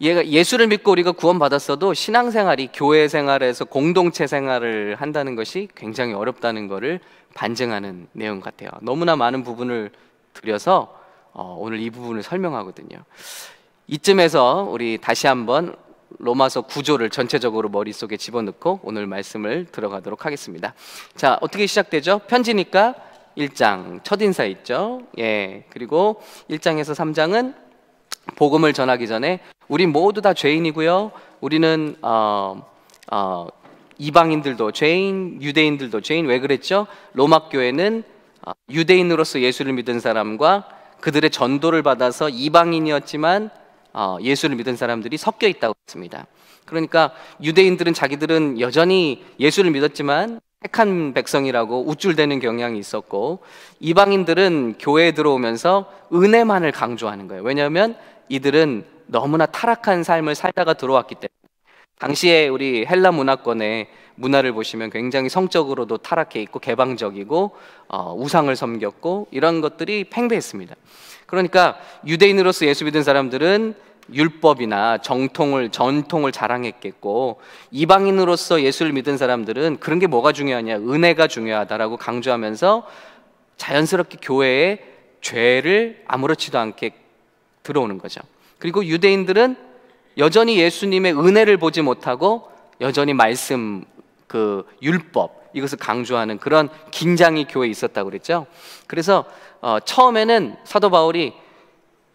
예수를 믿고 우리가 구원받았어도 신앙생활이 교회 생활에서 공동체 생활을 한다는 것이 굉장히 어렵다는 것을 반증하는 내용 같아요. 너무나 많은 부분을 들여서 어, 오늘 이 부분을 설명하거든요. 이쯤에서 우리 다시 한번 로마서 구조를 전체적으로 머릿속에 집어넣고 오늘 말씀을 들어가도록 하겠습니다. 자, 어떻게 시작되죠? 편지니까 1장 첫인사 있죠? 예. 그리고 1장에서 3장은 복음을 전하기 전에 우리 모두 다 죄인이고요. 우리는 어, 어, 이방인들도 죄인, 유대인들도 죄인. 왜 그랬죠? 로마 교회는 어, 유대인으로서 예수를 믿은 사람과 그들의 전도를 받아서 이방인이었지만 어, 예수를 믿은 사람들이 섞여 있다고 했습니다. 그러니까 유대인들은 자기들은 여전히 예수를 믿었지만 택한 백성이라고 우쭐대는 경향이 있었고 이방인들은 교회에 들어오면서 은혜만을 강조하는 거예요. 왜냐하면 이들은 너무나 타락한 삶을 살다가 들어왔기 때문에 당시에 우리 헬라 문화권의 문화를 보시면 굉장히 성적으로도 타락해 있고 개방적이고 어, 우상을 섬겼고 이런 것들이 팽배했습니다. 그러니까 유대인으로서 예수 믿은 사람들은 율법이나 정통을 전통을 자랑했겠고 이방인으로서 예수를 믿은 사람들은 그런 게 뭐가 중요하냐 은혜가 중요하다라고 강조하면서 자연스럽게 교회에 죄를 아무렇지도 않게 들어오는 거죠. 그리고 유대인들은 여전히 예수님의 은혜를 보지 못하고 여전히 말씀 그 율법 이것을 강조하는 그런 긴장이 교회에 있었다고 그랬죠. 그래서 어, 처음에는 사도 바울이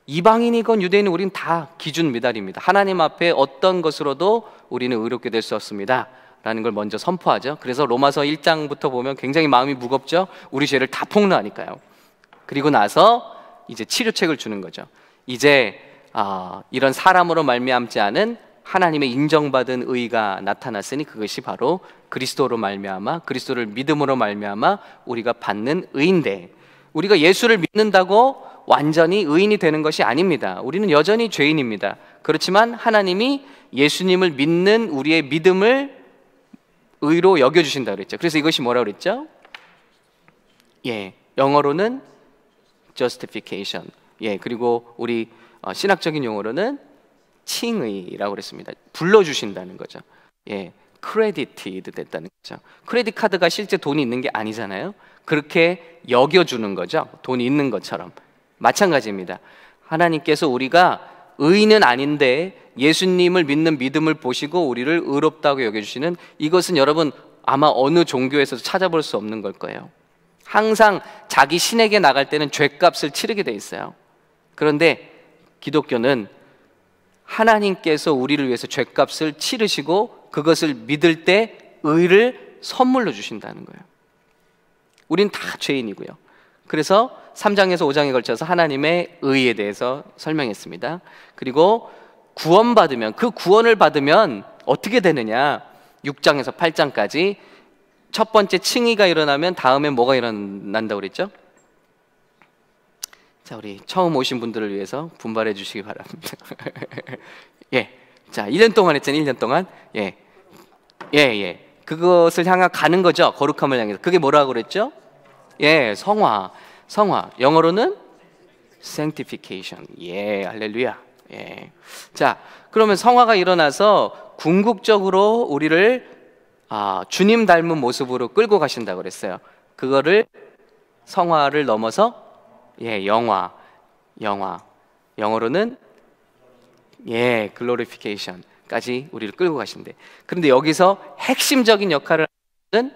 이방인이건 유대인은 우리는 다 기준 미달입니다. 하나님 앞에 어떤 것으로도 우리는 의롭게 될 수 없습니다. 라는 걸 먼저 선포하죠. 그래서 로마서 1장부터 보면 굉장히 마음이 무겁죠. 우리 죄를 다 폭로하니까요. 그리고 나서 이제 치료책을 주는 거죠. 이제 아, 이런 사람으로 말미암지 않은 하나님의 인정받은 의가 나타났으니 그것이 바로 그리스도로 말미암아 그리스도를 믿음으로 말미암아 우리가 받는 의인데 우리가 예수를 믿는다고 완전히 의인이 되는 것이 아닙니다. 우리는 여전히 죄인입니다. 그렇지만 하나님이 예수님을 믿는 우리의 믿음을 의로 여겨 주신다 그랬죠. 그래서 이것이 뭐라 고 그랬죠? 예. 영어로는 justification. 예. 그리고 우리 어, 신학적인 용어로는 칭의라고 그랬습니다. 불러주신다는 거죠. 예, 크레디티드 됐다는 거죠. 크레딧 카드가 실제 돈이 있는 게 아니잖아요. 그렇게 여겨주는 거죠. 돈이 있는 것처럼. 마찬가지입니다. 하나님께서 우리가 의인은 아닌데 예수님을 믿는 믿음을 보시고 우리를 의롭다고 여겨주시는 이것은 여러분 아마 어느 종교에서도 찾아볼 수 없는 걸 거예요. 항상 자기 신에게 나갈 때는 죄값을 치르게 돼 있어요. 그런데 기독교는 하나님께서 우리를 위해서 죄값을 치르시고 그것을 믿을 때 의를 선물로 주신다는 거예요. 우린 다 죄인이고요. 그래서 3장에서 5장에 걸쳐서 하나님의 의에 대해서 설명했습니다. 그리고 구원받으면 그 구원을 받으면 어떻게 되느냐? 6장에서 8장까지 첫 번째 칭의가 일어나면 다음에 뭐가 일어난다고 그랬죠? 자, 우리 처음 오신 분들을 위해서 분발해 주시기 바랍니다. 예. 자, 1년 동안 했잖아요. 1년 동안. 예. 예, 예. 그것을 향해 가는 거죠. 거룩함을 향해서. 그게 뭐라고 그랬죠? 예, 성화. 성화. 영어로는 sanctification. 예, 할렐루야. 예. 자, 그러면 성화가 일어나서 궁극적으로 우리를 아, 주님 닮은 모습으로 끌고 가신다고 그랬어요. 그거를 성화를 넘어서 예, 영화, 영화. 영어로는 예, 글로리피케이션까지 우리를 끌고 가신대. 그런데 여기서 핵심적인 역할을 하는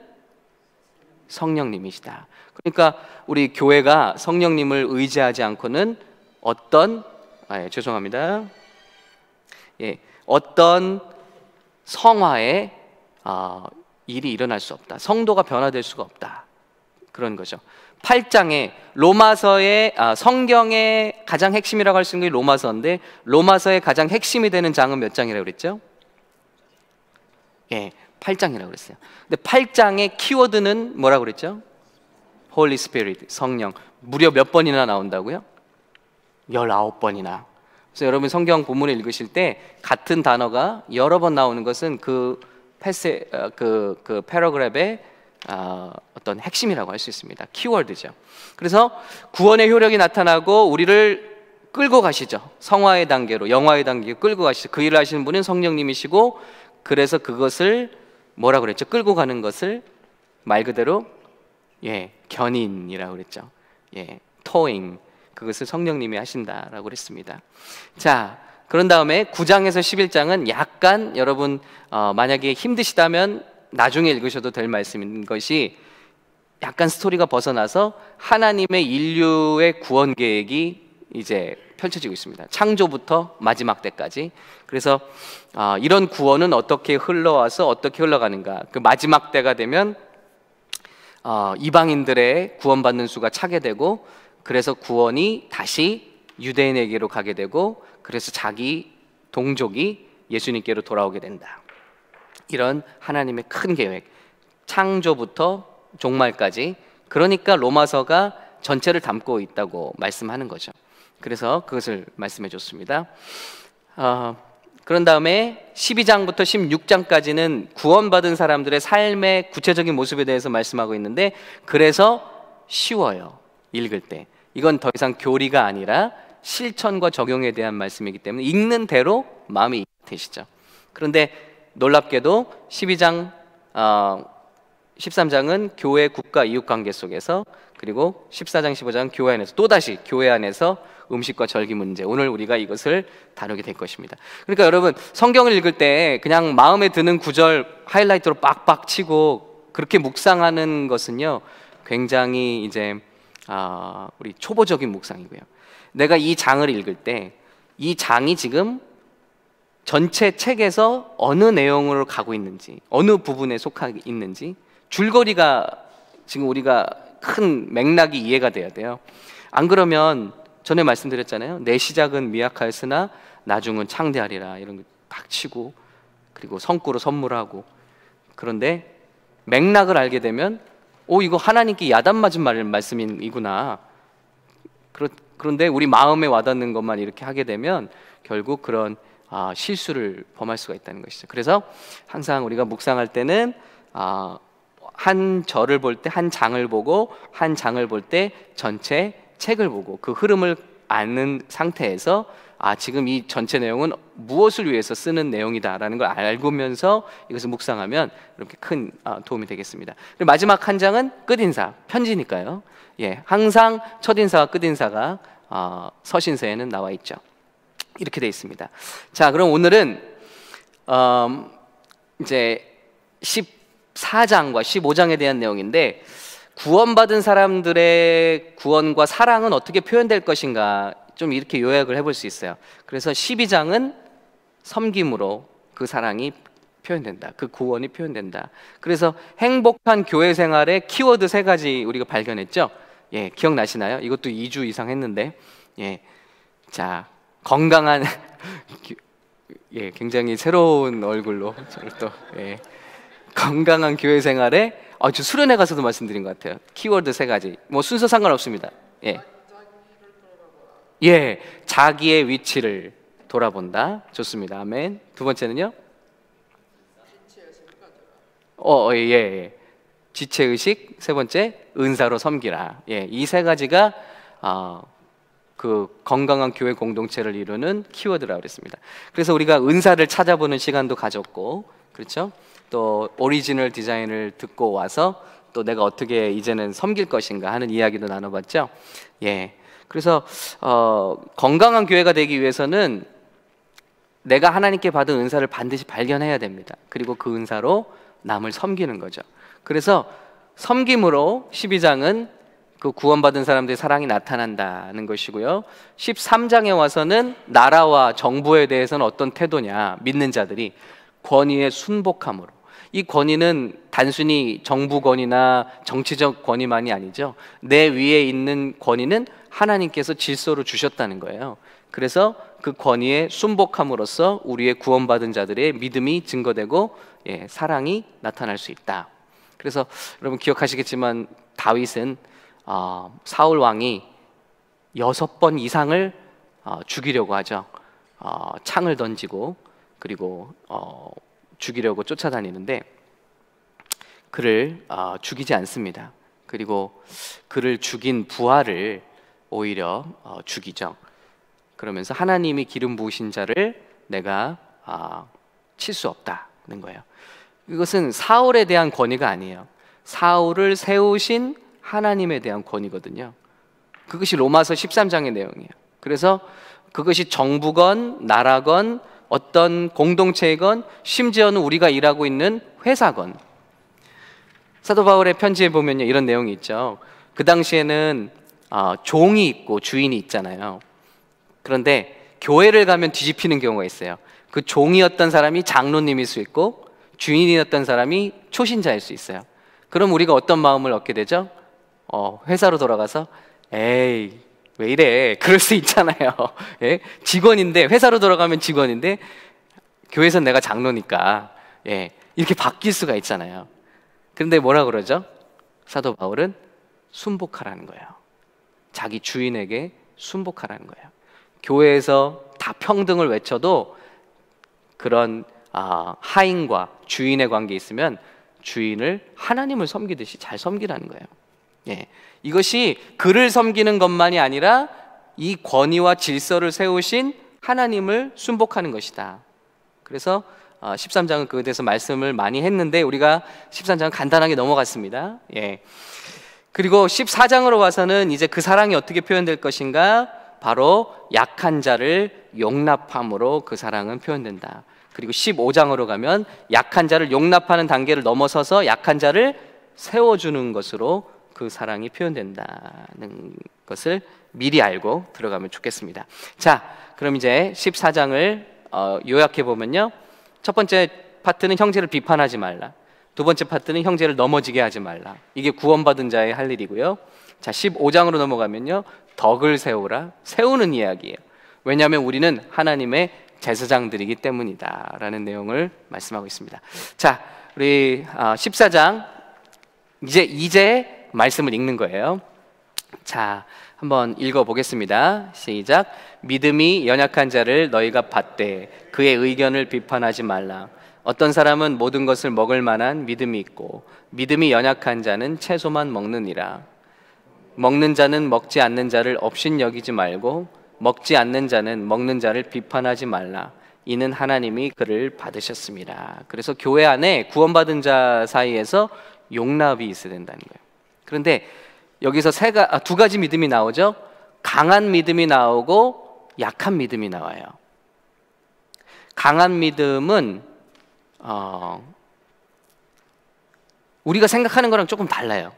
성령님이시다. 그러니까 우리 교회가 성령님을 의지하지 않고는 어떤 아, 예, 죄송합니다. 예, 어떤 성화의 어, 아, 일이 일어날 수 없다. 성도가 변화될 수가 없다. 그런 거죠. 8장에 로마서의 아, 성경의 가장 핵심이라고 할 수 있는 게 로마서인데 로마서의 가장 핵심이 되는 장은 몇 장이라고 그랬죠? 예, 8장이라고 그랬어요. 근데 8장의 키워드는 뭐라고 그랬죠? Holy Spirit, 성령. 무려 몇 번이나 나온다고요? 19번이나. 그래서 여러분 성경 본문을 읽으실 때 같은 단어가 여러 번 나오는 것은 그 패세 그그 어, 그 패러그랩의 아, 어, 떤 핵심이라고 할 수 있습니다. 키워드죠. 그래서 구원의 효력이 나타나고 우리를 끌고 가시죠. 성화의 단계로, 영화의 단계로 끌고 가시죠. 그 일을 하시는 분은 성령님이시고 그래서 그것을 뭐라 그랬죠? 끌고 가는 것을 말 그대로 예, 견인이라고 그랬죠. 예, 토잉. 그것을 성령님이 하신다라고 그랬습니다. 자, 그런 다음에 9장에서 11장은 약간 여러분 어, 만약에 힘드시다면 나중에 읽으셔도 될 말씀인 것이 약간 스토리가 벗어나서 하나님의 인류의 구원 계획이 이제 펼쳐지고 있습니다. 창조부터 마지막 때까지. 그래서 아, 이런 구원은 어떻게 흘러와서 어떻게 흘러가는가. 그 마지막 때가 되면 어, 이방인들의 구원받는 수가 차게 되고 그래서 구원이 다시 유대인에게로 가게 되고 그래서 자기 동족이 예수님께로 돌아오게 된다. 이런 하나님의 큰 계획, 창조부터 종말까지 그러니까 로마서가 전체를 담고 있다고 말씀하는 거죠. 그래서 그것을 말씀해 줬습니다. 어, 그런 다음에 12장부터 16장까지는 구원받은 사람들의 삶의 구체적인 모습에 대해서 말씀하고 있는데 그래서 쉬워요. 읽을 때. 이건 더 이상 교리가 아니라 실천과 적용에 대한 말씀이기 때문에 읽는 대로 마음이 되시죠. 그런데 놀랍게도 12장 어, 13장은 교회 국가 이웃 관계 속에서 그리고 14장 15장 교회 안에서 또다시 교회 안에서 음식과 절기 문제 오늘 우리가 이것을 다루게 될 것입니다. 그러니까 여러분 성경을 읽을 때 그냥 마음에 드는 구절 하이라이트로 빡빡 치고 그렇게 묵상하는 것은요 굉장히 이제 아, 우리 초보적인 묵상이고요. 내가 이 장을 읽을 때 이 장이 지금 전체 책에서 어느 내용으로 가고 있는지, 어느 부분에 속하 있는지, 줄거리가 지금 우리가 큰 맥락이 이해가 돼야 돼요. 안 그러면 전에 말씀드렸잖아요. 내 시작은 미약하였으나 나중은 창대하리라 이런 박치고 그리고 성구로 선물하고 그런데 맥락을 알게 되면 오 이거 하나님께 야단 맞은 말 말씀이구나. 그런데 우리 마음에 와닿는 것만 이렇게 하게 되면 결국 그런 아, 실수를 범할 수가 있다는 것이죠. 그래서 항상 우리가 묵상할 때는 아, 한 절을 볼 때 한 장을 보고 한 장을 볼 때 전체 책을 보고 그 흐름을 아는 상태에서 아 지금 이 전체 내용은 무엇을 위해서 쓰는 내용이다라는 걸 알고면서 이것을 묵상하면 이렇게 큰 아, 도움이 되겠습니다. 그리고 마지막 한 장은 끝 인사 편지니까요. 예, 항상 첫 인사와 끝 인사가 아, 서신서에는 나와 있죠. 이렇게 돼 있습니다. 자, 그럼 오늘은 음, 이제 14장과 15장에 대한 내용인데 구원받은 사람들의 구원과 사랑은 어떻게 표현될 것인가 좀 이렇게 요약을 해볼 수 있어요. 그래서 12장은 섬김으로 그 사랑이 표현된다. 그 구원이 표현된다. 그래서 행복한 교회 생활의 키워드 세 가지 우리가 발견했죠. 예, 기억나시나요? 이것도 2주 이상 했는데. 예. 자, 건강한 예, 굉장히 새로운 얼굴로 저를 또 예, 건강한 교회 생활에 아, 저 수련회 가서도 말씀드린 것 같아요. 키워드 세 가지. 뭐 순서 상관없습니다. 예. 예, 자기의 위치를 돌아본다. 좋습니다. 아멘. 두 번째는요? 어, 어 예, 예. 지체 의식. 세 번째, 은사로 섬기라. 예, 이 세 가지가 어, 그 건강한 교회 공동체를 이루는 키워드라고 그랬습니다. 그래서 우리가 은사를 찾아보는 시간도 가졌고, 그렇죠? 또 오리지널 디자인을 듣고 와서 또 내가 어떻게 이제는 섬길 것인가 하는 이야기도 나눠봤죠. 예. 그래서 어, 건강한 교회가 되기 위해서는 내가 하나님께 받은 은사를 반드시 발견해야 됩니다. 그리고 그 은사로 남을 섬기는 거죠. 그래서 섬김으로 12장은 그 구원받은 사람들의 사랑이 나타난다는 것이고요. 13장에 와서는 나라와 정부에 대해서는 어떤 태도냐, 믿는 자들이 권위에 순복함으로. 이 권위는 단순히 정부 권위나 정치적 권위만이 아니죠. 내 위에 있는 권위는 하나님께서 질서로 주셨다는 거예요. 그래서 그 권위에 순복함으로써 우리의 구원받은 자들의 믿음이 증거되고 예, 사랑이 나타날 수 있다. 그래서 여러분 기억하시겠지만 다윗은 어, 사울 왕이 여섯 번 이상을 어, 죽이려고 하죠. 어, 창을 던지고 그리고 어, 죽이려고 쫓아다니는데 그를 어, 죽이지 않습니다. 그리고 그를 죽인 부하를 오히려 어, 죽이죠. 그러면서 하나님이 기름 부으신 자를 내가 칠 수 없다는 거예요. 이것은 사울에 대한 권위가 아니에요. 사울을 세우신 하나님에 대한 권위거든요. 그것이 로마서 13장의 내용이에요. 그래서 그것이 정부건 나라건 어떤 공동체건 심지어는 우리가 일하고 있는 회사건 사도 바울의 편지에 보면 이런 내용이 있죠. 그 당시에는 어, 종이 있고 주인이 있잖아요. 그런데 교회를 가면 뒤집히는 경우가 있어요. 그 종이었던 사람이 장로님일 수 있고 주인이었던 사람이 초신자일 수 있어요. 그럼 우리가 어떤 마음을 얻게 되죠? 어, 회사로 돌아가서 에이 왜 이래 그럴 수 있잖아요. 예? 직원인데 회사로 돌아가면 직원인데 교회에서 내가 장로니까 예, 이렇게 바뀔 수가 있잖아요. 그런데 뭐라 그러죠? 사도 바울은 순복하라는 거예요. 자기 주인에게 순복하라는 거예요. 교회에서 다 평등을 외쳐도 그런 아, 하인과 주인의 관계 있으면 주인을 하나님을 섬기듯이 잘 섬기라는 거예요. 예. 이것이 그를 섬기는 것만이 아니라 이 권위와 질서를 세우신 하나님을 순복하는 것이다. 그래서 13장은 어, 그에 대해서 말씀을 많이 했는데 우리가 13장은 간단하게 넘어갔습니다. 예. 그리고 14장으로 와서는 이제 그 사랑이 어떻게 표현될 것인가? 바로 약한 자를 용납함으로 그 사랑은 표현된다. 그리고 15장으로 가면 약한 자를 용납하는 단계를 넘어서서 약한 자를 세워주는 것으로 그 사랑이 표현된다는 것을 미리 알고 들어가면 좋겠습니다. 자, 그럼 이제 14장을 어, 요약해 보면요. 첫 번째 파트는 형제를 비판하지 말라. 두 번째 파트는 형제를 넘어지게 하지 말라. 이게 구원받은 자의 할 일이고요. 자, 15장으로 넘어가면요. 덕을 세우라. 세우는 이야기예요. 왜냐하면 우리는 하나님의 제사장들이기 때문이다라는 내용을 말씀하고 있습니다. 자, 우리 14장 어, 이제 이제 말씀을 읽는 거예요. 자, 한번 읽어 보겠습니다. 시작. 믿음이 연약한 자를 너희가 받되 그의 의견을 비판하지 말라. 어떤 사람은 모든 것을 먹을 만한 믿음이 있고 믿음이 연약한 자는 채소만 먹느니라. 먹는 자는 먹지 않는 자를 업신 여기지 말고 먹지 않는 자는 먹는 자를 비판하지 말라. 이는 하나님이 그를 받으셨습니다. 그래서 교회 안에 구원받은 자 사이에서 용납이 있어야 된다는 거예요. 그런데 여기서 세가, 아, 두 가지 믿음이 나오죠. 강한 믿음이 나오고 약한 믿음이 나와요. 강한 믿음은 어, 우리가 생각하는 거랑 조금 달라요.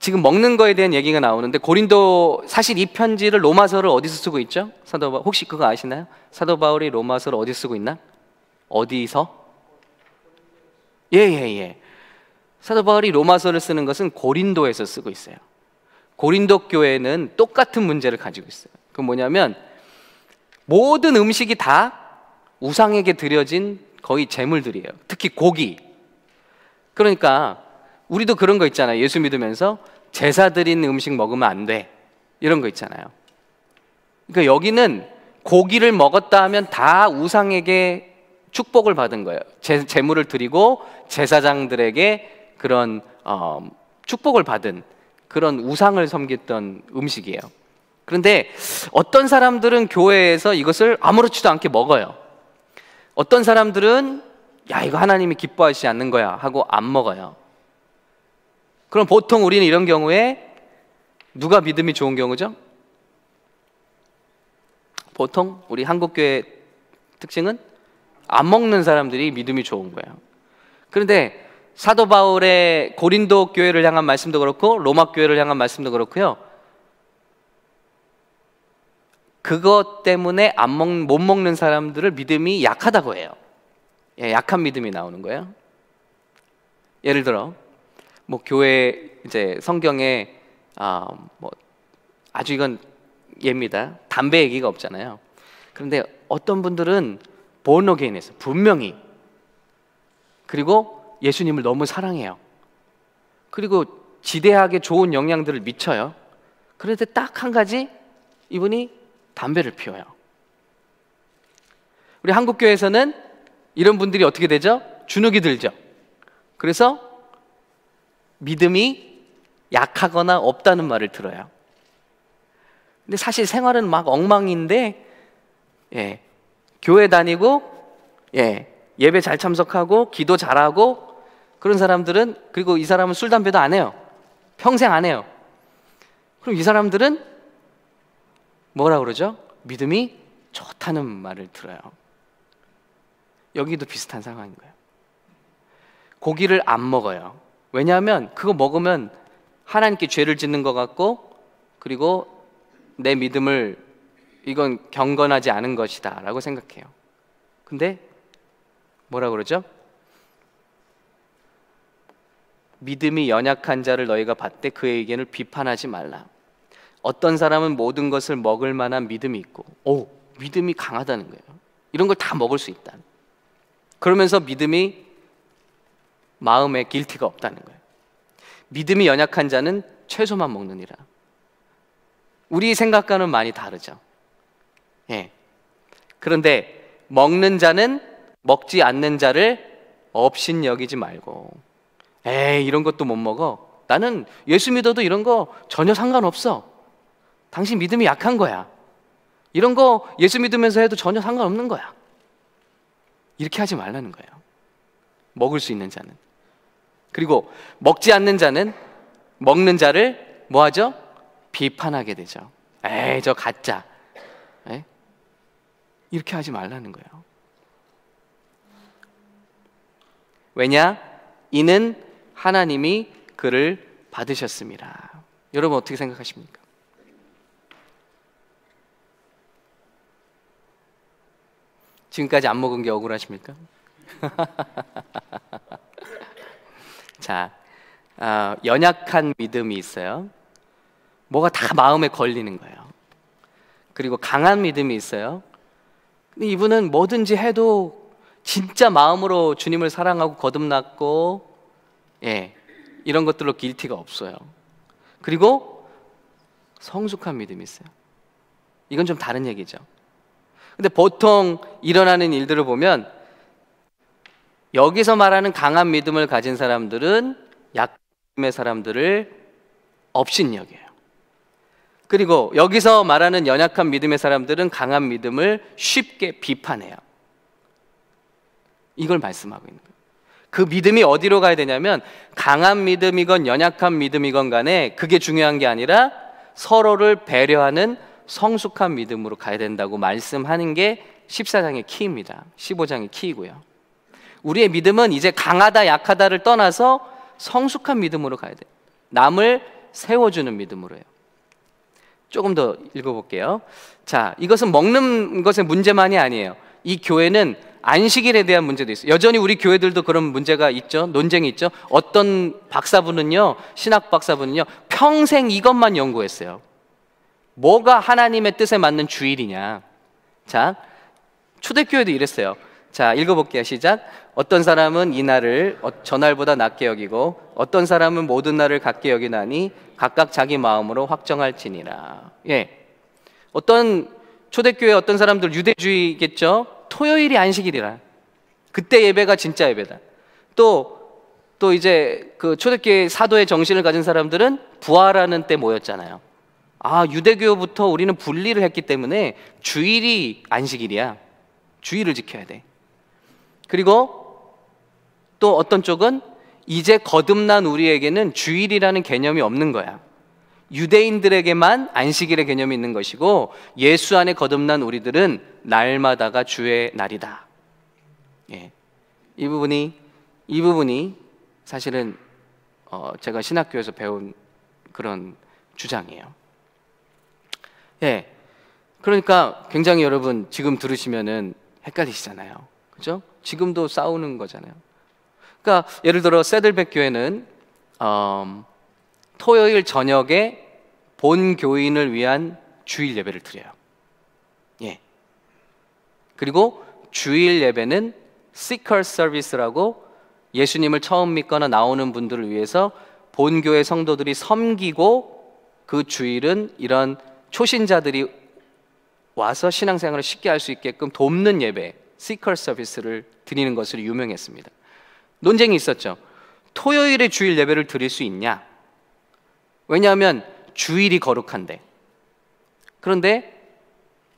지금 먹는 거에 대한 얘기가 나오는데 고린도 사실 이 편지를 로마서를 어디서 쓰고 있죠? 사도 바 혹시 그거 아시나요? 사도 바울이 로마서를 어디 쓰고 있나? 어디서? 예, 예, 예. 사도 바울이 로마서를 쓰는 것은 고린도에서 쓰고 있어요. 고린도 교회는 똑같은 문제를 가지고 있어요. 그 뭐냐면 모든 음식이 다 우상에게 드려진 거의 제물들이에요. 특히 고기. 그러니까 우리도 그런 거 있잖아요. 예수 믿으면서 제사 드린 음식 먹으면 안 돼. 이런 거 있잖아요. 그러니까 여기는 고기를 먹었다 하면 다 우상에게 축복을 받은 거예요. 제, 재물을 드리고 제사장들에게 그런 어, 축복을 받은 그런 우상을 섬겼던 음식이에요. 그런데 어떤 사람들은 교회에서 이것을 아무렇지도 않게 먹어요. 어떤 사람들은 야 이거 하나님이 기뻐하시지 않는 거야 하고 안 먹어요. 그럼 보통 우리는 이런 경우에 누가 믿음이 좋은 경우죠? 보통 우리 한국 교회 특징은 안 먹는 사람들이 믿음이 좋은 거예요. 그런데 사도 바울의 고린도 교회를 향한 말씀도 그렇고 로마 교회를 향한 말씀도 그렇고요. 그것 때문에 안 먹, 못 먹는 사람들을 믿음이 약하다고 해요. 예, 약한 믿음이 나오는 거예요. 예를 들어, 뭐 교회 이제 성경에 아, 뭐 아주 이건 예입니다. 담배 얘기가 없잖아요. 그런데 어떤 분들은 본어게인에서 분명히 그리고 예수님을 너무 사랑해요. 그리고 지대하게 좋은 영향들을 미쳐요. 그런데 딱 한 가지 이분이 담배를 피워요. 우리 한국교회에서는 이런 분들이 어떻게 되죠? 주눅이 들죠. 그래서 믿음이 약하거나 없다는 말을 들어요. 근데 사실 생활은 막 엉망인데, 예, 교회 다니고, 예, 예배 잘 참석하고, 기도 잘하고, 그런 사람들은 그리고 이 사람은 술 담배도 안 해요. 평생 안 해요. 그럼 이 사람들은 뭐라 그러죠? 믿음이 좋다는 말을 들어요. 여기도 비슷한 상황인 거예요. 고기를 안 먹어요. 왜냐하면 그거 먹으면 하나님께 죄를 짓는 것 같고 그리고 내 믿음을 이건 경건하지 않은 것이다라고 생각해요. 근데 뭐라 그러죠? 믿음이 연약한 자를 너희가 봤대 그의 의견을 비판하지 말라. 어떤 사람은 모든 것을 먹을 만한 믿음이 있고, 오, 믿음이 강하다는 거예요. 이런 걸 다 먹을 수 있다. 그러면서 믿음이 마음에 길티가 없다는 거예요. 믿음이 연약한 자는 채소만 먹느니라. 우리 생각과는 많이 다르죠. 예. 그런데 먹는 자는 먹지 않는 자를 업신 여기지 말고 에이, 이런 것도 못 먹어. 나는 예수 믿어도 이런 거 전혀 상관없어. 당신 믿음이 약한 거야. 이런 거 예수 믿으면서 해도 전혀 상관없는 거야. 이렇게 하지 말라는 거예요. 먹을 수 있는 자는. 그리고 먹지 않는 자는 먹는 자를 뭐 하죠? 비판하게 되죠. 에이, 저 가짜. 에이? 이렇게 하지 말라는 거예요. 왜냐? 이는 하나님이 그를 받으셨습니다. 여러분 어떻게 생각하십니까? 지금까지 안 먹은 게 억울하십니까? 자, 어, 연약한 믿음이 있어요. 뭐가 다 마음에 걸리는 거예요. 그리고 강한 믿음이 있어요. 근데 이분은 뭐든지 해도 진짜 마음으로 주님을 사랑하고 거듭났고 예. 이런 것들로 길티가 없어요. 그리고 성숙한 믿음이 있어요. 이건 좀 다른 얘기죠. 근데 보통 일어나는 일들을 보면 여기서 말하는 강한 믿음을 가진 사람들은 약의 사람들을 업신여겨요. 그리고 여기서 말하는 연약한 믿음의 사람들은 강한 믿음을 쉽게 비판해요. 이걸 말씀하고 있는 거예요. 그 믿음이 어디로 가야 되냐면 강한 믿음이건 연약한 믿음이건 간에 그게 중요한 게 아니라 서로를 배려하는 성숙한 믿음으로 가야 된다고 말씀하는 게 14장의 키입니다. 15장의 키이고요. 우리의 믿음은 이제 강하다 약하다를 떠나서 성숙한 믿음으로 가야 돼요. 남을 세워주는 믿음으로 해요. 조금 더 읽어볼게요. 자, 이것은 먹는 것의 문제만이 아니에요. 이 교회는 안식일에 대한 문제도 있어요. 여전히 우리 교회들도 그런 문제가 있죠. 논쟁이 있죠. 어떤 박사분은요, 신학 박사분은요, 평생 이것만 연구했어요. 뭐가 하나님의 뜻에 맞는 주일이냐. 자, 초대교회도 이랬어요. 자, 읽어볼게요. 시작. 어떤 사람은 이 날을 어, 전날보다 낮게 여기고, 어떤 사람은 모든 날을 같게 여기나니, 각각 자기 마음으로 확정할지니라. 예. 어떤 초대교회 어떤 사람들 유대주의겠죠? 토요일이 안식일이라. 그때 예배가 진짜 예배다. 또, 또 이제 그 초대교회 사도의 정신을 가진 사람들은 부활하는 때 모였잖아요. 아, 유대교부터 우리는 분리를 했기 때문에 주일이 안식일이야. 주일을 지켜야 돼. 그리고 또 어떤 쪽은 이제 거듭난 우리에게는 주일이라는 개념이 없는 거야. 유대인들에게만 안식일의 개념이 있는 것이고 예수 안에 거듭난 우리들은 날마다가 주의 날이다. 예. 이 부분이 이 부분이 사실은 어, 제가 신학교에서 배운 그런 주장이에요. 예. 그러니까 굉장히 여러분 지금 들으시면은 헷갈리시잖아요. 그죠? 지금도 싸우는 거잖아요. 그러니까 예를 들어 세들백 교회는 음, 토요일 저녁에 본 교인을 위한 주일 예배를 드려요. 예. 그리고 주일 예배는 시컬 서비스라고 예수님을 처음 믿거나 나오는 분들을 위해서 본교의 성도들이 섬기고 그 주일은 이런 초신자들이 와서 신앙생활을 쉽게 할 수 있게끔 돕는 예배, 시컬 서비스를 드리는 것으로 유명했습니다. 논쟁이 있었죠. 토요일에 주일 예배를 드릴 수 있냐? 왜냐하면 주일이 거룩한데. 그런데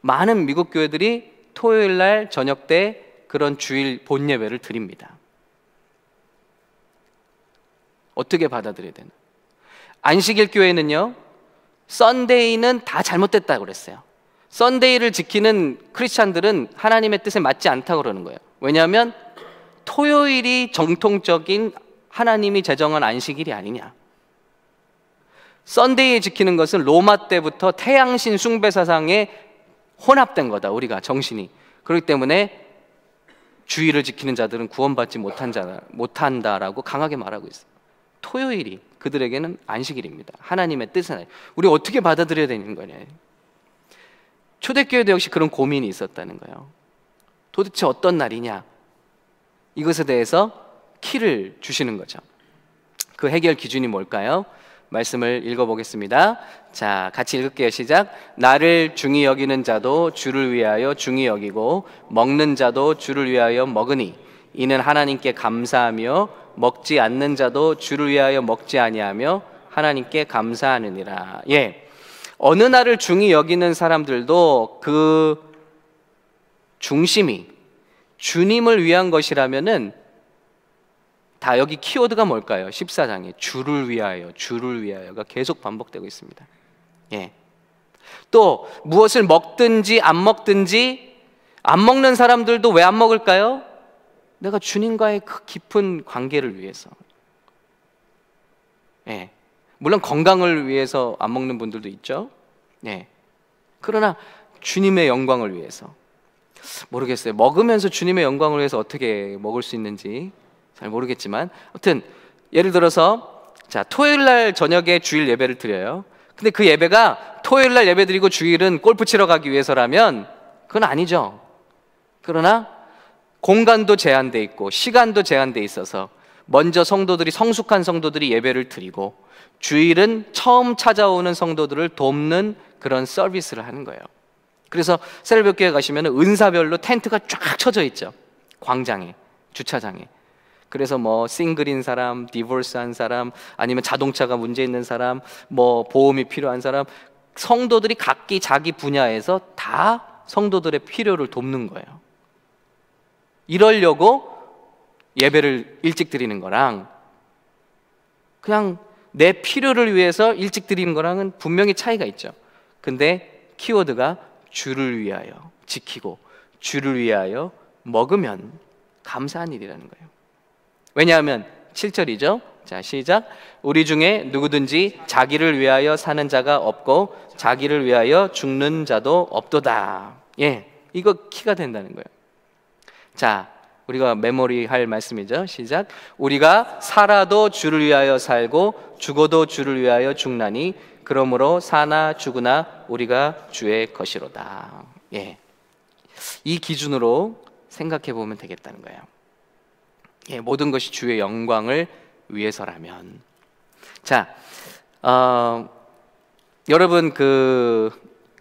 많은 미국 교회들이 토요일 날 저녁 때 그런 주일 본 예배를 드립니다. 어떻게 받아들여야 되나? 안식일 교회는요. 썬데이는 다 잘못됐다고 그랬어요. 썬데이를 지키는 크리스찬들은 하나님의 뜻에 맞지 않다고 그러는 거예요. 왜냐하면 토요일이 정통적인 하나님이 제정한 안식일이 아니냐. 썬데이 지키는 것은 로마 때부터 태양신 숭배 사상에 혼합된 거다. 우리가 정신이. 그렇기 때문에 주의를 지키는 자들은 구원받지 못한 자, 못한다라고 강하게 말하고 있어요. 토요일이 그들에게는 안식일입니다. 하나님의 뜻은 우리 어떻게 받아들여야 되는 거냐. 초대교회도 역시 그런 고민이 있었다는 거예요. 도대체 어떤 날이냐? 이것에 대해서 키를 주시는 거죠. 그 해결 기준이 뭘까요? 말씀을 읽어보겠습니다. 자, 같이 읽을게요. 시작. 나를 중히 여기는 자도 주를 위하여 중히 여기고 먹는 자도 주를 위하여 먹으니 이는 하나님께 감사하며 먹지 않는 자도 주를 위하여 먹지 아니하며 하나님께 감사하느니라. 예. 어느 날을 중히 여기는 사람들도 그 중심이 주님을 위한 것이라면은 다 여기 키워드가 뭘까요? 14장에 주를 위하여, 주를 위하여가 계속 반복되고 있습니다. 예. 또 무엇을 먹든지 안 먹든지 안 먹는 사람들도 왜 안 먹을까요? 내가 주님과의 그 깊은 관계를 위해서. 예. 물론 건강을 위해서 안 먹는 분들도 있죠. 예. 그러나 주님의 영광을 위해서 모르겠어요. 먹으면서 주님의 영광을 위해서 어떻게 먹을 수 있는지 잘 모르겠지만 아무튼 예를 들어서 자 토요일 날 저녁에 주일 예배를 드려요. 근데 그 예배가 토요일 날 예배 드리고 주일은 골프 치러 가기 위해서라면 그건 아니죠. 그러나 공간도 제한돼 있고 시간도 제한돼 있어서 먼저 성도들이 성숙한 성도들이 예배를 드리고 주일은 처음 찾아오는 성도들을 돕는 그런 서비스를 하는 거예요. 그래서 셀벽교회 가시면 은사별로 텐트가 쫙 쳐져 있죠. 광장에, 주차장에. 그래서 뭐 싱글인 사람, 디볼스한 사람, 아니면 자동차가 문제 있는 사람, 뭐 보험이 필요한 사람, 성도들이 각기 자기 분야에서 다 성도들의 필요를 돕는 거예요. 이러려고 예배를 일찍 드리는 거랑 그냥 내 필요를 위해서 일찍 드리는 거랑은 분명히 차이가 있죠. 근데 키워드가 주를 위하여 지키고 주를 위하여 먹으면 감사한 일이라는 거예요. 왜냐하면 7절이죠. 자, 시작. 우리 중에 누구든지 자기를 위하여 사는 자가 없고 자기를 위하여 죽는 자도 없도다. 예. 이거 키가 된다는 거예요. 자, 우리가 메모리 할 말씀이죠. 시작. 우리가 살아도 주를 위하여 살고 죽어도 주를 위하여 죽나니 그러므로 사나 죽으나 우리가 주의 것이로다. 예. 이 기준으로 생각해 보면 되겠다는 거예요. 예, 모든 것이 주의 영광을 위해서라면. 자, 어, 여러분 그,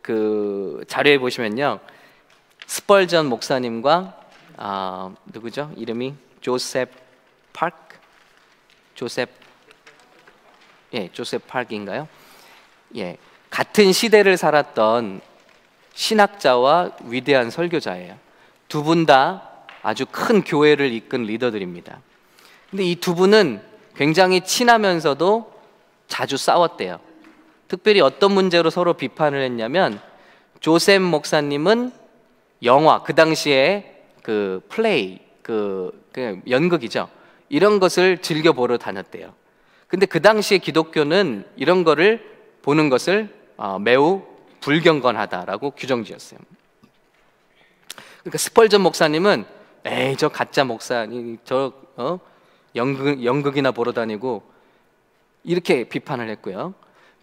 그 자료에 보시면요. 스펄전 목사님과 어, 누구죠? 이름이 조셉 파크? 조셉 예, 조셉 파크인가요? 예, 같은 시대를 살았던 신학자와 위대한 설교자예요. 두분다 아주 큰 교회를 이끈 리더들입니다. 근데 이 두 분은 굉장히 친하면서도 자주 싸웠대요. 특별히 어떤 문제로 서로 비판을 했냐면 조셉 목사님은 영화 그 당시에 그 플레이 그, 그 연극이죠. 이런 것을 즐겨 보러 다녔대요. 근데 그 당시에 기독교는 이런 거를 보는 것을 어, 매우 불경건하다라고 규정지었어요. 그러니까 스펄전 목사님은 에이 저 가짜 목사, 저 어? 연극 연극이나 보러 다니고 이렇게 비판을 했고요.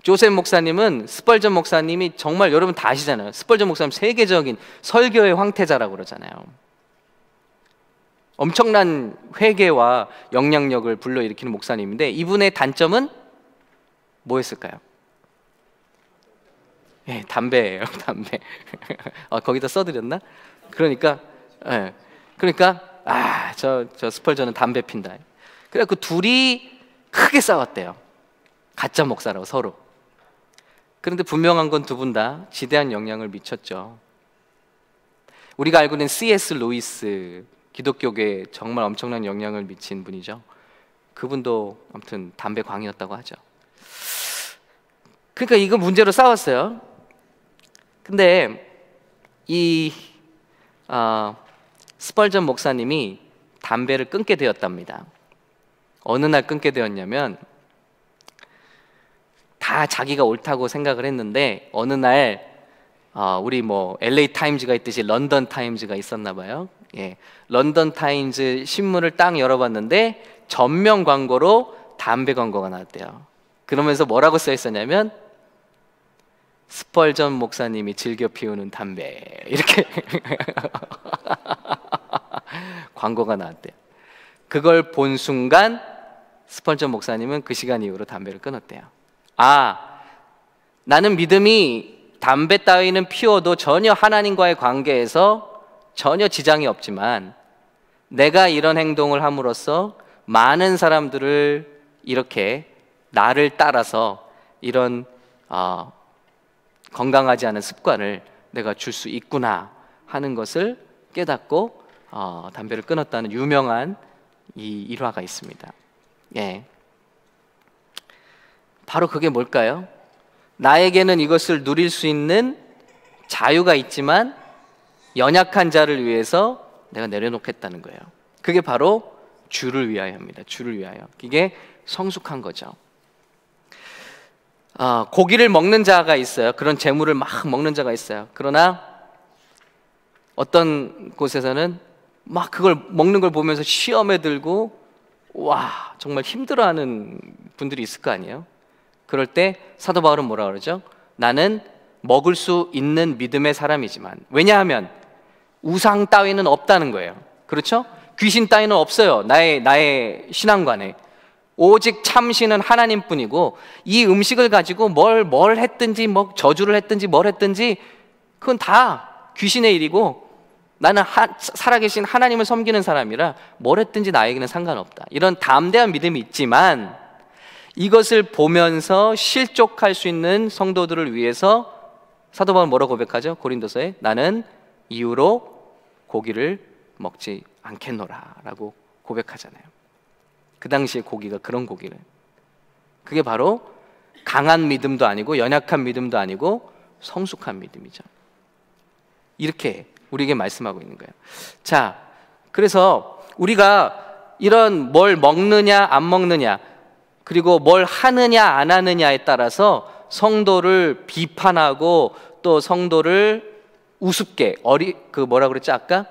조셉 목사님은 스펄전 목사님이 정말 여러분 다 아시잖아요. 스펄전 목사님 세계적인 설교의 황태자라고 그러잖아요. 엄청난 회개와 영향력을 불러일으키는 목사님인데 이분의 단점은 뭐였을까요? 예, 담배예요, 담배. 아, 거기다 써드렸나? 그러니까 예, 그러니까 아, 저, 저 스펄전은 담배 핀다. 그래 그 둘이 크게 싸웠대요. 가짜 목사라고 서로. 그런데 분명한 건 두 분 다 지대한 영향을 미쳤죠. 우리가 알고 있는 C.S. 루이스 기독교계에 정말 엄청난 영향을 미친 분이죠. 그분도 아무튼 담배광이었다고 하죠. 그러니까 이거 문제로 싸웠어요. 근데 이 어, 스펄전 목사님이 담배를 끊게 되었답니다. 어느 날 끊게 되었냐면 다 자기가 옳다고 생각을 했는데 어느 날 어, 우리 뭐 LA 타임즈가 있듯이 런던 타임즈가 있었나 봐요. 예, 런던 타임즈 신문을 딱 열어봤는데 전면 광고로 담배 광고가 나왔대요. 그러면서 뭐라고 써 있었냐면 스펄전 목사님이 즐겨 피우는 담배 이렇게 광고가 나왔대요. 그걸 본 순간 스펀전 목사님은 그 시간 이후로 담배를 끊었대요. 아, 나는 믿음이 담배 따위는 피워도 전혀 하나님과의 관계에서 전혀 지장이 없지만 내가 이런 행동을 함으로써 많은 사람들을 이렇게 나를 따라서 이런 어, 건강하지 않은 습관을 내가 줄 수 있구나 하는 것을 깨닫고 어, 담배를 끊었다는 유명한 이 일화가 있습니다. 예. 바로 그게 뭘까요? 나에게는 이것을 누릴 수 있는 자유가 있지만 연약한 자를 위해서 내가 내려놓겠다는 거예요. 그게 바로 주를 위하여입니다. 주를 위하여. 이게 성숙한 거죠. 아, 고기를 먹는 자가 있어요. 그런 재물을 막 먹는 자가 있어요. 그러나 어떤 곳에서는 막 그걸 먹는 걸 보면서 시험에 들고 와 정말 힘들어하는 분들이 있을 거 아니에요. 그럴 때 사도 바울은 뭐라 그러죠? 나는 먹을 수 있는 믿음의 사람이지만 왜냐하면 우상 따위는 없다는 거예요. 그렇죠? 귀신 따위는 없어요. 나의 나의 신앙관에 오직 참신은 하나님뿐이고 이 음식을 가지고 뭘뭘 뭘 했든지 뭐 저주를 했든지 뭘 했든지 그건 다 귀신의 일이고 나는 하, 살아계신 하나님을 섬기는 사람이라 뭘 했든지 나에게는 상관없다. 이런 담대한 믿음이 있지만 이것을 보면서 실족할 수 있는 성도들을 위해서 사도 바울은 뭐라고 고백하죠? 고린도서에 나는 이유로 고기를 먹지 않겠노라라고 고백하잖아요. 그 당시에 고기가 그런 고기를 그게 바로 강한 믿음도 아니고 연약한 믿음도 아니고 성숙한 믿음이죠. 이렇게 우리에게 말씀하고 있는 거예요. 자, 그래서 우리가 이런 뭘 먹느냐 안 먹느냐 그리고 뭘 하느냐 안 하느냐에 따라서 성도를 비판하고 또 성도를 우습게 어리 그 뭐라 그랬지 아까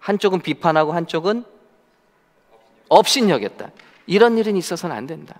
한쪽은 비판하고 한쪽은 업신여겼다. 이런 일은 있어서는 안 된다.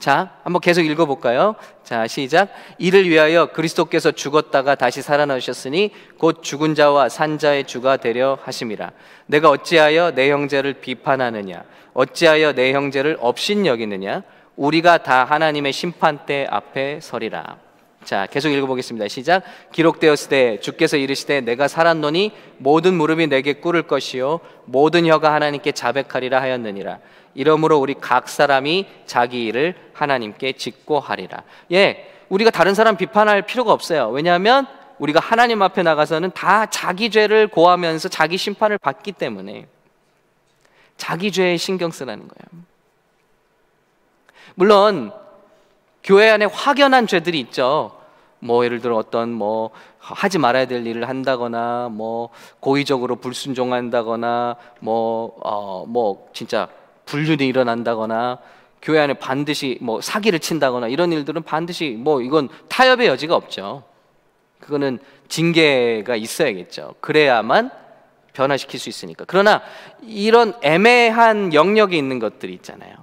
자, 한번 계속 읽어볼까요? 자, 시작. 이를 위하여 그리스도께서 죽었다가 다시 살아나셨으니 곧 죽은 자와 산 자의 주가 되려 하심이라. 내가 어찌하여 내 형제를 비판하느냐? 어찌하여 내 형제를 업신 여기느냐? 우리가 다 하나님의 심판대 앞에 서리라. 자, 계속 읽어보겠습니다. 시작. 기록되었으되 주께서 이르시되 내가 살았노니 모든 무릎이 내게 꿇을 것이요 모든 혀가 하나님께 자백하리라 하였느니라. 이러므로 우리 각 사람이 자기 일을 하나님께 직고하리라. 예, 우리가 다른 사람 비판할 필요가 없어요. 왜냐하면 우리가 하나님 앞에 나가서는 다 자기 죄를 고하면서 자기 심판을 받기 때문에 자기 죄에 신경 쓰라는 거예요. 물론 교회 안에 확연한 죄들이 있죠. 뭐 예를 들어 어떤 뭐 하지 말아야 될 일을 한다거나 뭐 고의적으로 불순종한다거나 뭐어뭐 어, 뭐 진짜 불륜이 일어난다거나 교회 안에 반드시 뭐 사기를 친다거나 이런 일들은 반드시 뭐 이건 타협의 여지가 없죠. 그거는 징계가 있어야겠죠. 그래야만 변화시킬 수 있으니까. 그러나 이런 애매한 영역이 있는 것들이 있잖아요.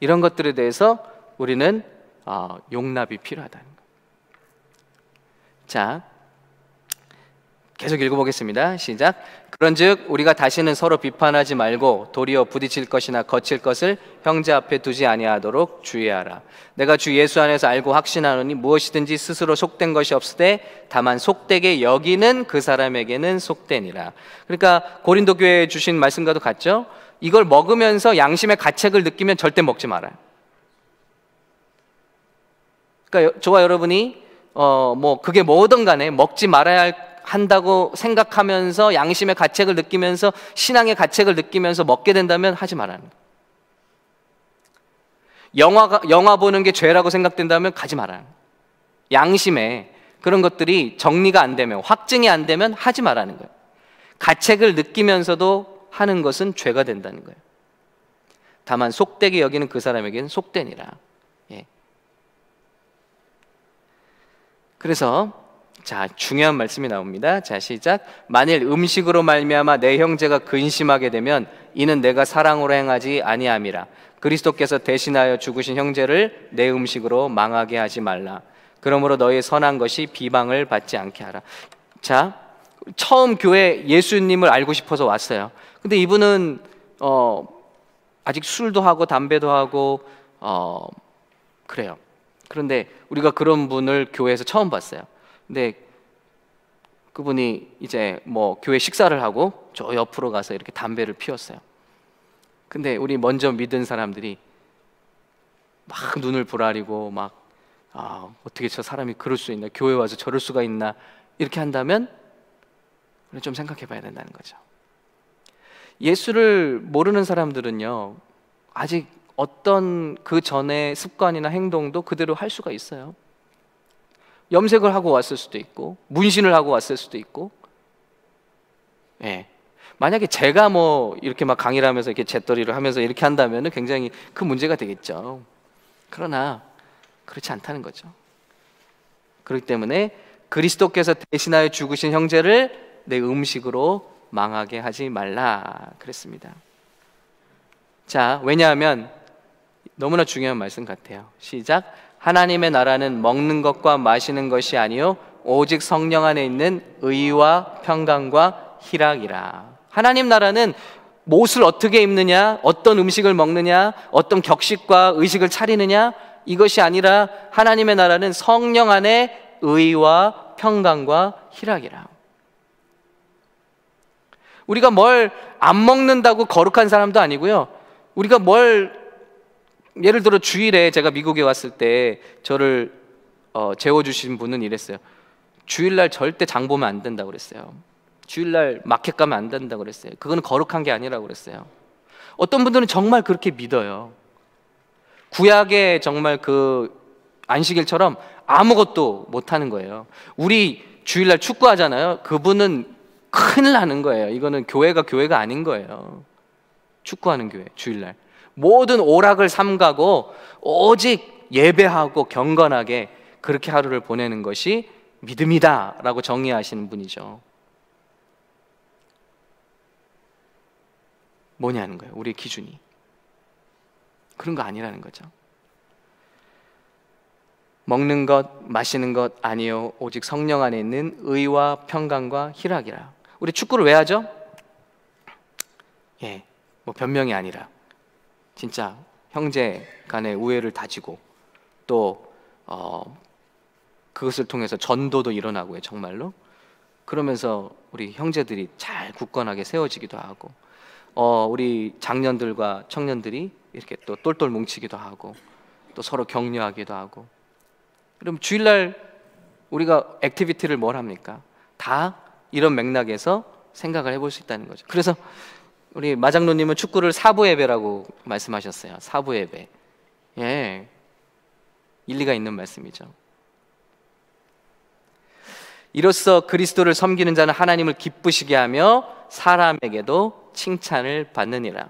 이런 것들에 대해서 우리는 어, 용납이 필요하다는 것. 자, 계속 읽어보겠습니다. 시작. 그런즉 우리가 다시는 서로 비판하지 말고 도리어 부딪힐 것이나 거칠 것을 형제 앞에 두지 아니하도록 주의하라. 내가 주 예수 안에서 알고 확신하노니 무엇이든지 스스로 속된 것이 없으되 다만 속되게 여기는 그 사람에게는 속되니라. 그러니까 고린도 교회에 주신 말씀과도 같죠. 이걸 먹으면서 양심의 가책을 느끼면 절대 먹지 말아요. 그러니까 저와 여러분이 어 뭐 그게 뭐든 간에 먹지 말아야 한다고 생각하면서 양심의 가책을 느끼면서 신앙의 가책을 느끼면서 먹게 된다면 하지 말아야 영화 영화 보는 게 죄라고 생각된다면 가지 말아야 양심에 그런 것들이 정리가 안 되면 확증이 안 되면 하지 말라는 거예요. 가책을 느끼면서도 하는 것은 죄가 된다는 거예요. 다만 속되게 여기는 그 사람에게는 속되니라. 그래서 자 중요한 말씀이 나옵니다. 자 시작. 만일 음식으로 말미암아 내 형제가 근심하게 되면 이는 내가 사랑으로 행하지 아니함이라. 그리스도께서 대신하여 죽으신 형제를 내 음식으로 망하게 하지 말라. 그러므로 너의 선한 것이 비방을 받지 않게 하라. 자 처음 교회 예수님을 알고 싶어서 왔어요. 근데 이분은 어 아직 술도 하고 담배도 하고 어 그래요. 그런데 우리가 그런 분을 교회에서 처음 봤어요. 근데 그분이 이제 뭐 교회 식사를 하고 저 옆으로 가서 이렇게 담배를 피웠어요. 근데 우리 먼저 믿은 사람들이 막 눈을 부라리고 막 아, 어떻게 저 사람이 그럴 수 있나? 교회 와서 저럴 수가 있나? 이렇게 한다면 우리좀 생각해 봐야 된다는 거죠. 예수를 모르는 사람들은요. 아직 어떤 그 전에 습관이나 행동도 그대로 할 수가 있어요. 염색을 하고 왔을 수도 있고 문신을 하고 왔을 수도 있고 예. 네. 만약에 제가 뭐 이렇게 막 강의를 하면서 이렇게 재떨이를 하면서 이렇게 한다면 굉장히 큰 문제가 되겠죠. 그러나 그렇지 않다는 거죠. 그렇기 때문에 그리스도께서 대신하여 죽으신 형제를 내 음식으로 망하게 하지 말라 그랬습니다. 자, 왜냐하면 너무나 중요한 말씀 같아요. 시작. 하나님의 나라는 먹는 것과 마시는 것이 아니요 오직 성령 안에 있는 의와 평강과 희락이라. 하나님 나라는 옷을 어떻게 입느냐, 어떤 음식을 먹느냐, 어떤 격식과 의식을 차리느냐 이것이 아니라 하나님의 나라는 성령 안에 의와 평강과 희락이라. 우리가 뭘 안 먹는다고 거룩한 사람도 아니고요. 우리가 뭘 예를 들어 주일에 제가 미국에 왔을 때 저를 어, 재워주신 분은 이랬어요. 주일날 절대 장 보면 안 된다고 그랬어요. 주일날 마켓 가면 안 된다고 그랬어요. 그거는 거룩한 게 아니라고 그랬어요. 어떤 분들은 정말 그렇게 믿어요. 구약의 정말 그 안식일처럼 아무것도 못 하는 거예요. 우리 주일날 축구하잖아요. 그분은 큰일 나는 거예요. 이거는 교회가 교회가 아닌 거예요. 축구하는 교회, 주일날. 모든 오락을 삼가고 오직 예배하고 경건하게 그렇게 하루를 보내는 것이 믿음이다 라고 정의하시는 분이죠. 뭐냐는 거예요. 우리의 기준이. 그런 거 아니라는 거죠. 먹는 것, 마시는 것 아니요. 오직 성령 안에 있는 의와 평강과 희락이라. 우리 축구를 왜 하죠? 예. 뭐 변명이 아니라 진짜 형제 간의 우애를 다지고 또 어, 그것을 통해서 전도도 일어나고요, 정말로. 그러면서 우리 형제들이 잘 굳건하게 세워지기도 하고, 어, 우리 장년들과 청년들이 이렇게 또 똘똘 뭉치기도 하고, 또 서로 격려하기도 하고. 그럼 주일날 우리가 액티비티를 뭘 합니까? 다 이런 맥락에서 생각을 해볼 수 있다는 거죠. 그래서 우리 마장로님은 축구를 사부 예배라고 말씀하셨어요. 사부 예배. 예. 일리가 있는 말씀이죠. 이로써 그리스도를 섬기는 자는 하나님을 기쁘시게 하며 사람에게도 칭찬을 받느니라.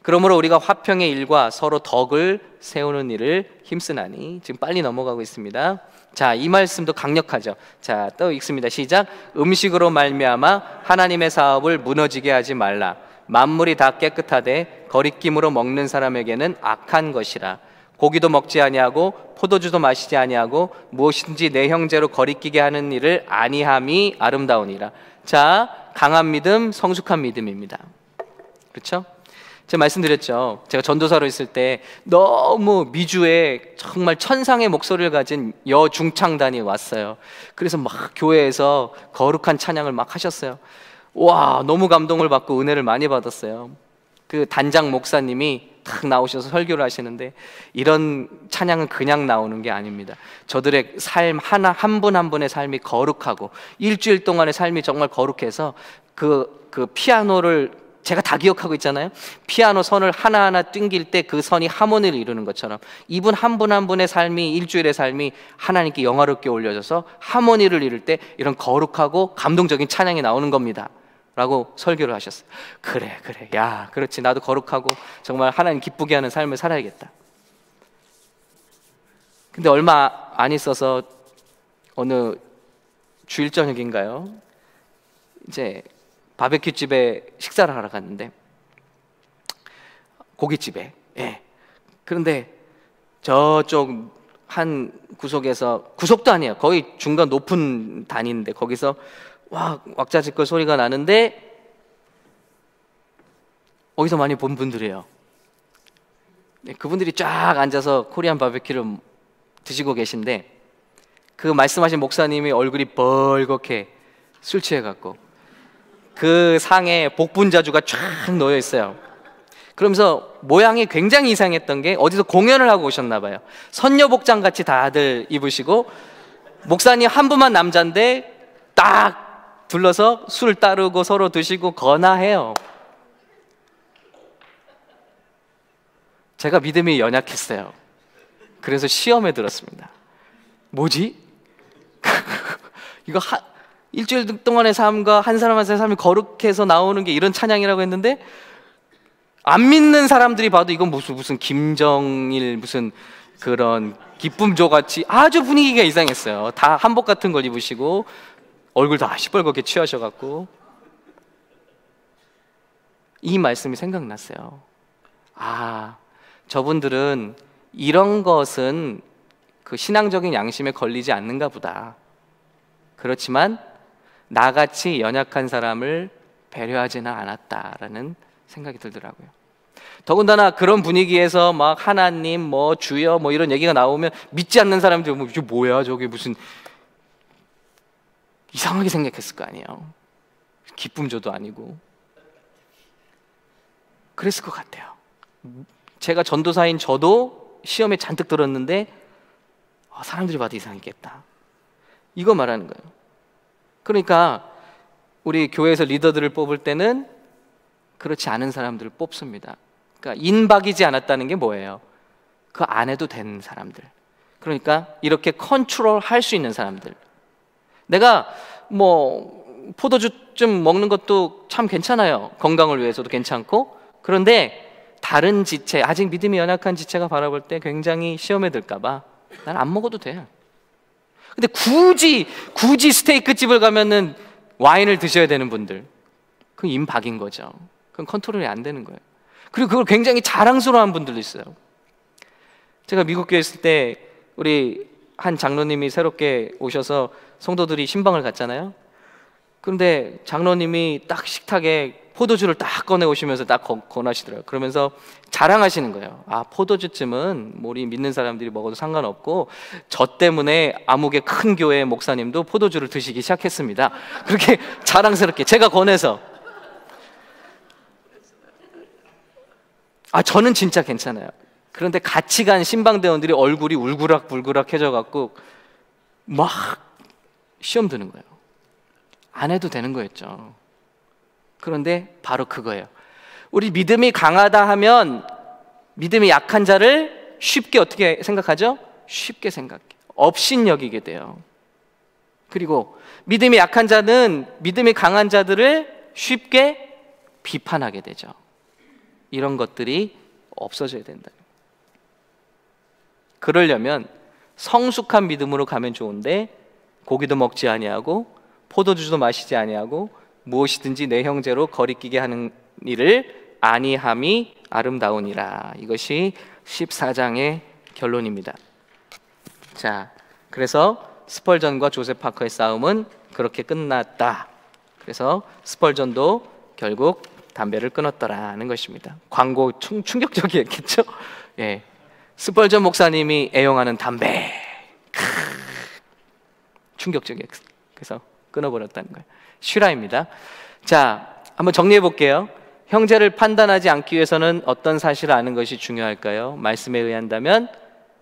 그러므로 우리가 화평의 일과 서로 덕을 세우는 일을 힘쓰나니 지금 빨리 넘어가고 있습니다. 자, 이 말씀도 강력하죠. 자, 또 읽습니다. 시작. 음식으로 말미암아 하나님의 사업을 무너지게 하지 말라. 만물이 다 깨끗하되 거리낌으로 먹는 사람에게는 악한 것이라 고기도 먹지 아니하고 포도주도 마시지 아니하고 무엇인지 내 형제로 거리끼게 하는 일을 아니함이 아름다우니라. 자, 강한 믿음, 성숙한 믿음입니다. 그렇죠? 제가 말씀드렸죠. 제가 전도사로 있을 때 너무 미주에 정말 천상의 목소리를 가진 여중창단이 왔어요. 그래서 막 교회에서 거룩한 찬양을 막 하셨어요. 와, 너무 감동을 받고 은혜를 많이 받았어요. 그 단장 목사님이 탁 나오셔서 설교를 하시는데 이런 찬양은 그냥 나오는 게 아닙니다. 저들의 삶 하나 한 분 한 분의 삶이 거룩하고 일주일 동안의 삶이 정말 거룩해서 그그 그 피아노를 제가 다 기억하고 있잖아요. 피아노 선을 하나하나 튕길 때 그 선이 하모니를 이루는 것처럼 이분 한 분 한 분의 삶이 일주일의 삶이 하나님께 영화롭게 올려져서 하모니를 이룰 때 이런 거룩하고 감동적인 찬양이 나오는 겁니다. 라고 설교를 하셨어요. 그래, 그래. 야, 그렇지. 나도 거룩하고 정말 하나님 기쁘게 하는 삶을 살아야겠다. 근데 얼마 안 있어서 어느 주일 저녁인가요? 이제 바베큐 집에 식사를 하러 갔는데 고깃집에. 예. 그런데 저쪽 한 구석에서 구석도 아니에요. 거의 중간 높은 단인데 거기서 와 왁자지껄 소리가 나는데 어디서 많이 본 분들이에요. 네, 그분들이 쫙 앉아서 코리안 바베큐를 드시고 계신데 그 말씀하신 목사님이 얼굴이 벌겋게 술 취해갖고 그 상에 복분자주가 쫙 놓여 있어요. 그러면서 모양이 굉장히 이상했던 게 어디서 공연을 하고 오셨나 봐요. 선녀복장 같이 다들 입으시고 목사님 한 분만 남자인데 딱 둘러서 술 따르고 서로 드시고 거나해요. 제가 믿음이 연약했어요. 그래서 시험에 들었습니다. 뭐지? 이거 하, 일주일 동안의 삶과 한 사람 한사 삶이 거룩해서 나오는 게 이런 찬양이라고 했는데 안 믿는 사람들이 봐도 이건 무슨 무슨 김정일 무슨 그런 기쁨조 같이 아주 분위기가 이상했어요. 다 한복 같은 걸 입으시고 얼굴 다 시뻘겋게 취하셔갖고 이 말씀이 생각났어요. 아, 저분들은 이런 것은 그 신앙적인 양심에 걸리지 않는가 보다. 그렇지만 나같이 연약한 사람을 배려하지는 않았다라는 생각이 들더라고요. 더군다나 그런 분위기에서 막 하나님 뭐 주여 뭐 이런 얘기가 나오면 믿지 않는 사람들 뭐 이게 뭐야 저게 무슨 이상하게 생각했을 거 아니에요. 기쁨조도 아니고. 그랬을 것 같아요. 제가 전도사인 저도 시험에 잔뜩 들었는데 어, 사람들이 봐도 이상했겠다. 이거 말하는 거예요. 그러니까 우리 교회에서 리더들을 뽑을 때는 그렇지 않은 사람들을 뽑습니다. 그러니까 인박이지 않았다는 게 뭐예요? 그 안 해도 된 사람들. 그러니까 이렇게 컨트롤 할 수 있는 사람들. 내가 뭐 포도주 좀 먹는 것도 참 괜찮아요. 건강을 위해서도 괜찮고. 그런데 다른 지체, 아직 믿음이 연약한 지체가 바라볼 때 굉장히 시험에 들까봐 난 안 먹어도 돼. 근데 굳이, 굳이 스테이크 집을 가면은 와인을 드셔야 되는 분들. 그건 임박인 거죠. 그건 컨트롤이 안 되는 거예요. 그리고 그걸 굉장히 자랑스러워한 분들도 있어요. 제가 미국 교회 있을 때 우리 한 장로님이 새롭게 오셔서 성도들이 신방을 갔잖아요. 그런데 장로님이 딱 식탁에 포도주를 딱 꺼내 오시면서 딱 권하시더라고요. 그러면서 자랑하시는 거예요. 아, 포도주쯤은 뭐 우리 믿는 사람들이 먹어도 상관없고 저 때문에 암흑의 큰 교회 목사님도 포도주를 드시기 시작했습니다. 그렇게 자랑스럽게 제가 권해서 아, 저는 진짜 괜찮아요. 그런데 같이 간 신방대원들이 얼굴이 울그락불그락해져 갖고 막 시험 드는 거예요. 안 해도 되는 거였죠. 그런데 바로 그거예요. 우리 믿음이 강하다 하면 믿음이 약한 자를 쉽게 어떻게 생각하죠? 쉽게 생각해. 업신여기게 돼요. 그리고 믿음이 약한 자는 믿음이 강한 자들을 쉽게 비판하게 되죠. 이런 것들이 없어져야 된다. 그러려면 성숙한 믿음으로 가면 좋은데 고기도 먹지 아니하고 포도주도 마시지 아니하고 무엇이든지 내 형제로 거리끼게 하는 일을 아니함이 아름다우니라. 이것이 14장의 결론입니다. 자, 그래서 스펄전과 조셉 파커의 싸움은 그렇게 끝났다. 그래서 스펄전도 결국 담배를 끊었더라는 것입니다. 광고 충, 충격적이었겠죠? 예. 스펄전 목사님이 애용하는 담배. 충격적이에요. 그래서 끊어버렸다는 거예요. 슈라입니다. 자, 한번 정리해 볼게요. 형제를 판단하지 않기 위해서는 어떤 사실을 아는 것이 중요할까요? 말씀에 의한다면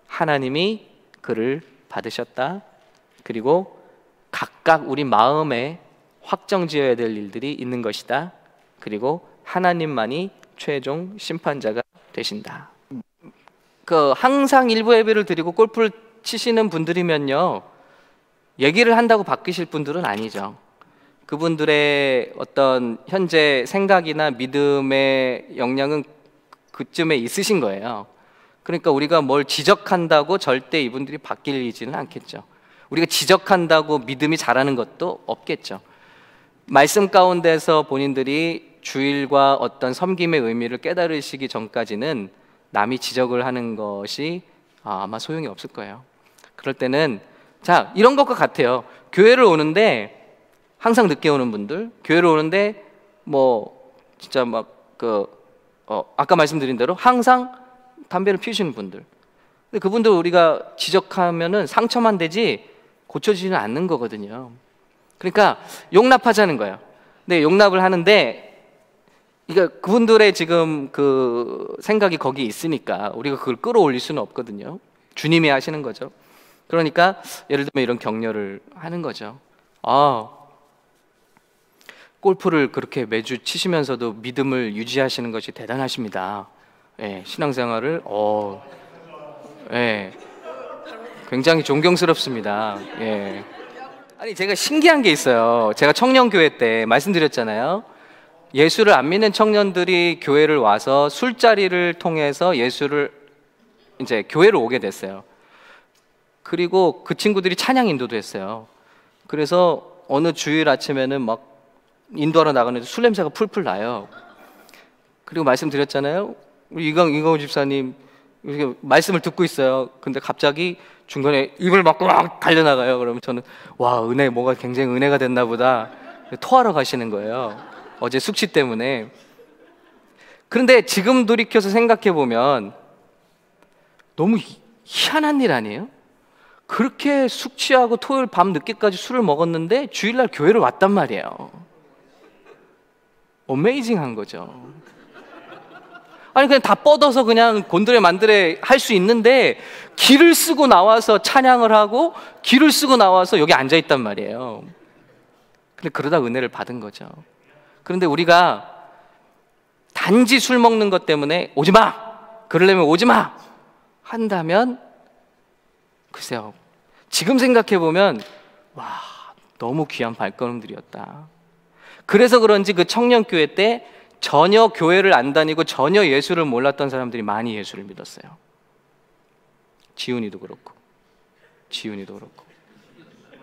하나님이 그를 받으셨다. 그리고 각각 우리 마음에 확정 지어야 될 일들이 있는 것이다. 그리고 하나님만이 최종 심판자가 되신다. 그 항상 일부 예배를 드리고 골프를 치시는 분들이면요. 얘기를 한다고 바뀌실 분들은 아니죠. 그분들의 어떤 현재 생각이나 믿음의 역량은 그쯤에 있으신 거예요. 그러니까 우리가 뭘 지적한다고 절대 이분들이 바뀌지는 않겠죠. 우리가 지적한다고 믿음이 자라는 것도 없겠죠. 말씀 가운데서 본인들이 주일과 어떤 섬김의 의미를 깨달으시기 전까지는 남이 지적을 하는 것이 아마 소용이 없을 거예요. 그럴 때는 자, 이런 것과 같아요. 교회를 오는데 항상 늦게 오는 분들, 교회를 오는데 뭐 진짜 막그 어, 아까 말씀드린 대로 항상 담배를 피우시는 분들. 근데 그분들 우리가 지적하면은 상처만 되지 고쳐지지는 않는 거거든요. 그러니까 용납하자는 거예요. 근데 용납을 하는데 그러 그분들의 지금 그 생각이 거기 있으니까 우리가 그걸 끌어올릴 수는 없거든요. 주님이 하시는 거죠. 그러니까 예를 들면 이런 격려를 하는 거죠. 아, 골프를 그렇게 매주 치시면서도 믿음을 유지하시는 것이 대단하십니다. 예, 신앙생활을 어, 예, 굉장히 존경스럽습니다. 예. 아니 제가 신기한 게 있어요. 제가 청년 교회 때 말씀드렸잖아요. 예수를 안 믿는 청년들이 교회를 와서 술자리를 통해서 예수를 이제 교회로 오게 됐어요. 그리고 그 친구들이 찬양 인도도 했어요. 그래서 어느 주일 아침에는 막 인도하러 나가는데 술 냄새가 풀풀 나요. 그리고 말씀드렸잖아요. 우리 이광이광우 집사님 이렇게 말씀을 듣고 있어요. 근데 갑자기 중간에 입을 막고 막 달려나가요. 그러면 저는 와 은혜 뭐가 굉장히 은혜가 됐나 보다. 토하러 가시는 거예요. 어제 숙취 때문에. 그런데 지금 돌이켜서 생각해 보면 너무 희한한 일 아니에요? 그렇게 숙취하고 토요일 밤 늦게까지 술을 먹었는데 주일날 교회를 왔단 말이에요. 어메이징한 거죠. 아니 그냥 다 뻗어서 그냥 곤드레 만드레 할 수 있는데 길을 쓰고 나와서 찬양을 하고 길을 쓰고 나와서 여기 앉아 있단 말이에요. 근데 그러다 은혜를 받은 거죠. 그런데 우리가 단지 술 먹는 것 때문에 오지 마. 그러려면 오지 마. 한다면 글쎄요. 지금 생각해 보면 와 너무 귀한 발걸음들이었다. 그래서 그런지 그 청년교회 때 전혀 교회를 안 다니고 전혀 예수를 몰랐던 사람들이 많이 예수를 믿었어요. 지훈이도 그렇고, 지훈이도 그렇고.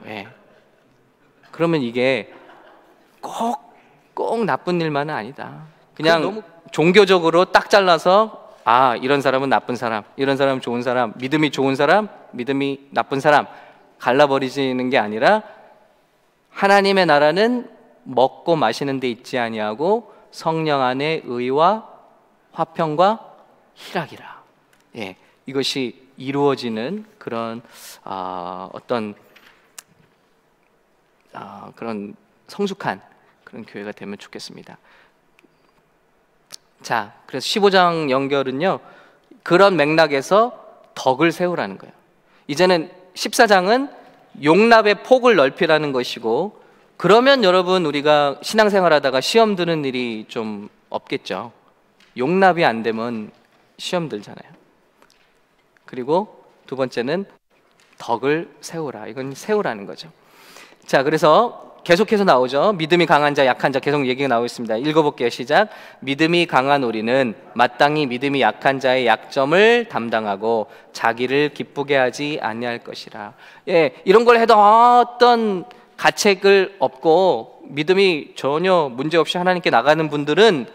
왜? 예. 그러면 이게 꼭, 꼭 나쁜 일만은 아니다. 그냥 너무... 종교적으로 딱 잘라서, 아, 이런 사람은 나쁜 사람, 이런 사람은 좋은 사람, 믿음이 좋은 사람, 믿음이 나쁜 사람 갈라버리지는게 아니라 하나님의 나라는 먹고 마시는 데 있지 아니하고 성령 안에 의와 화평과 희락이라. 예, 이것이 이루어지는 그런 어, 어떤 어, 그런 성숙한 그런 교회가 되면 좋겠습니다. 자, 그래서 15장 연결은요. 그런 맥락에서 덕을 세우라는 거예요. 이제는 14장은 용납의 폭을 넓히라는 것이고 그러면 여러분 우리가 신앙생활 하다가 시험 드는 일이 좀 없겠죠. 용납이 안 되면 시험 들잖아요. 그리고 두 번째는 덕을 세우라. 이건 세우라는 거죠. 자, 그래서 계속해서 나오죠. 믿음이 강한 자, 약한 자 계속 얘기가 나오고 있습니다. 읽어볼게요. 시작. 믿음이 강한 우리는 마땅히 믿음이 약한 자의 약점을 담당하고 자기를 기쁘게 하지 아니할 것이라. 예, 이런 걸 해도 어떤 가책을 없고 믿음이 전혀 문제 없이 하나님께 나가는 분들은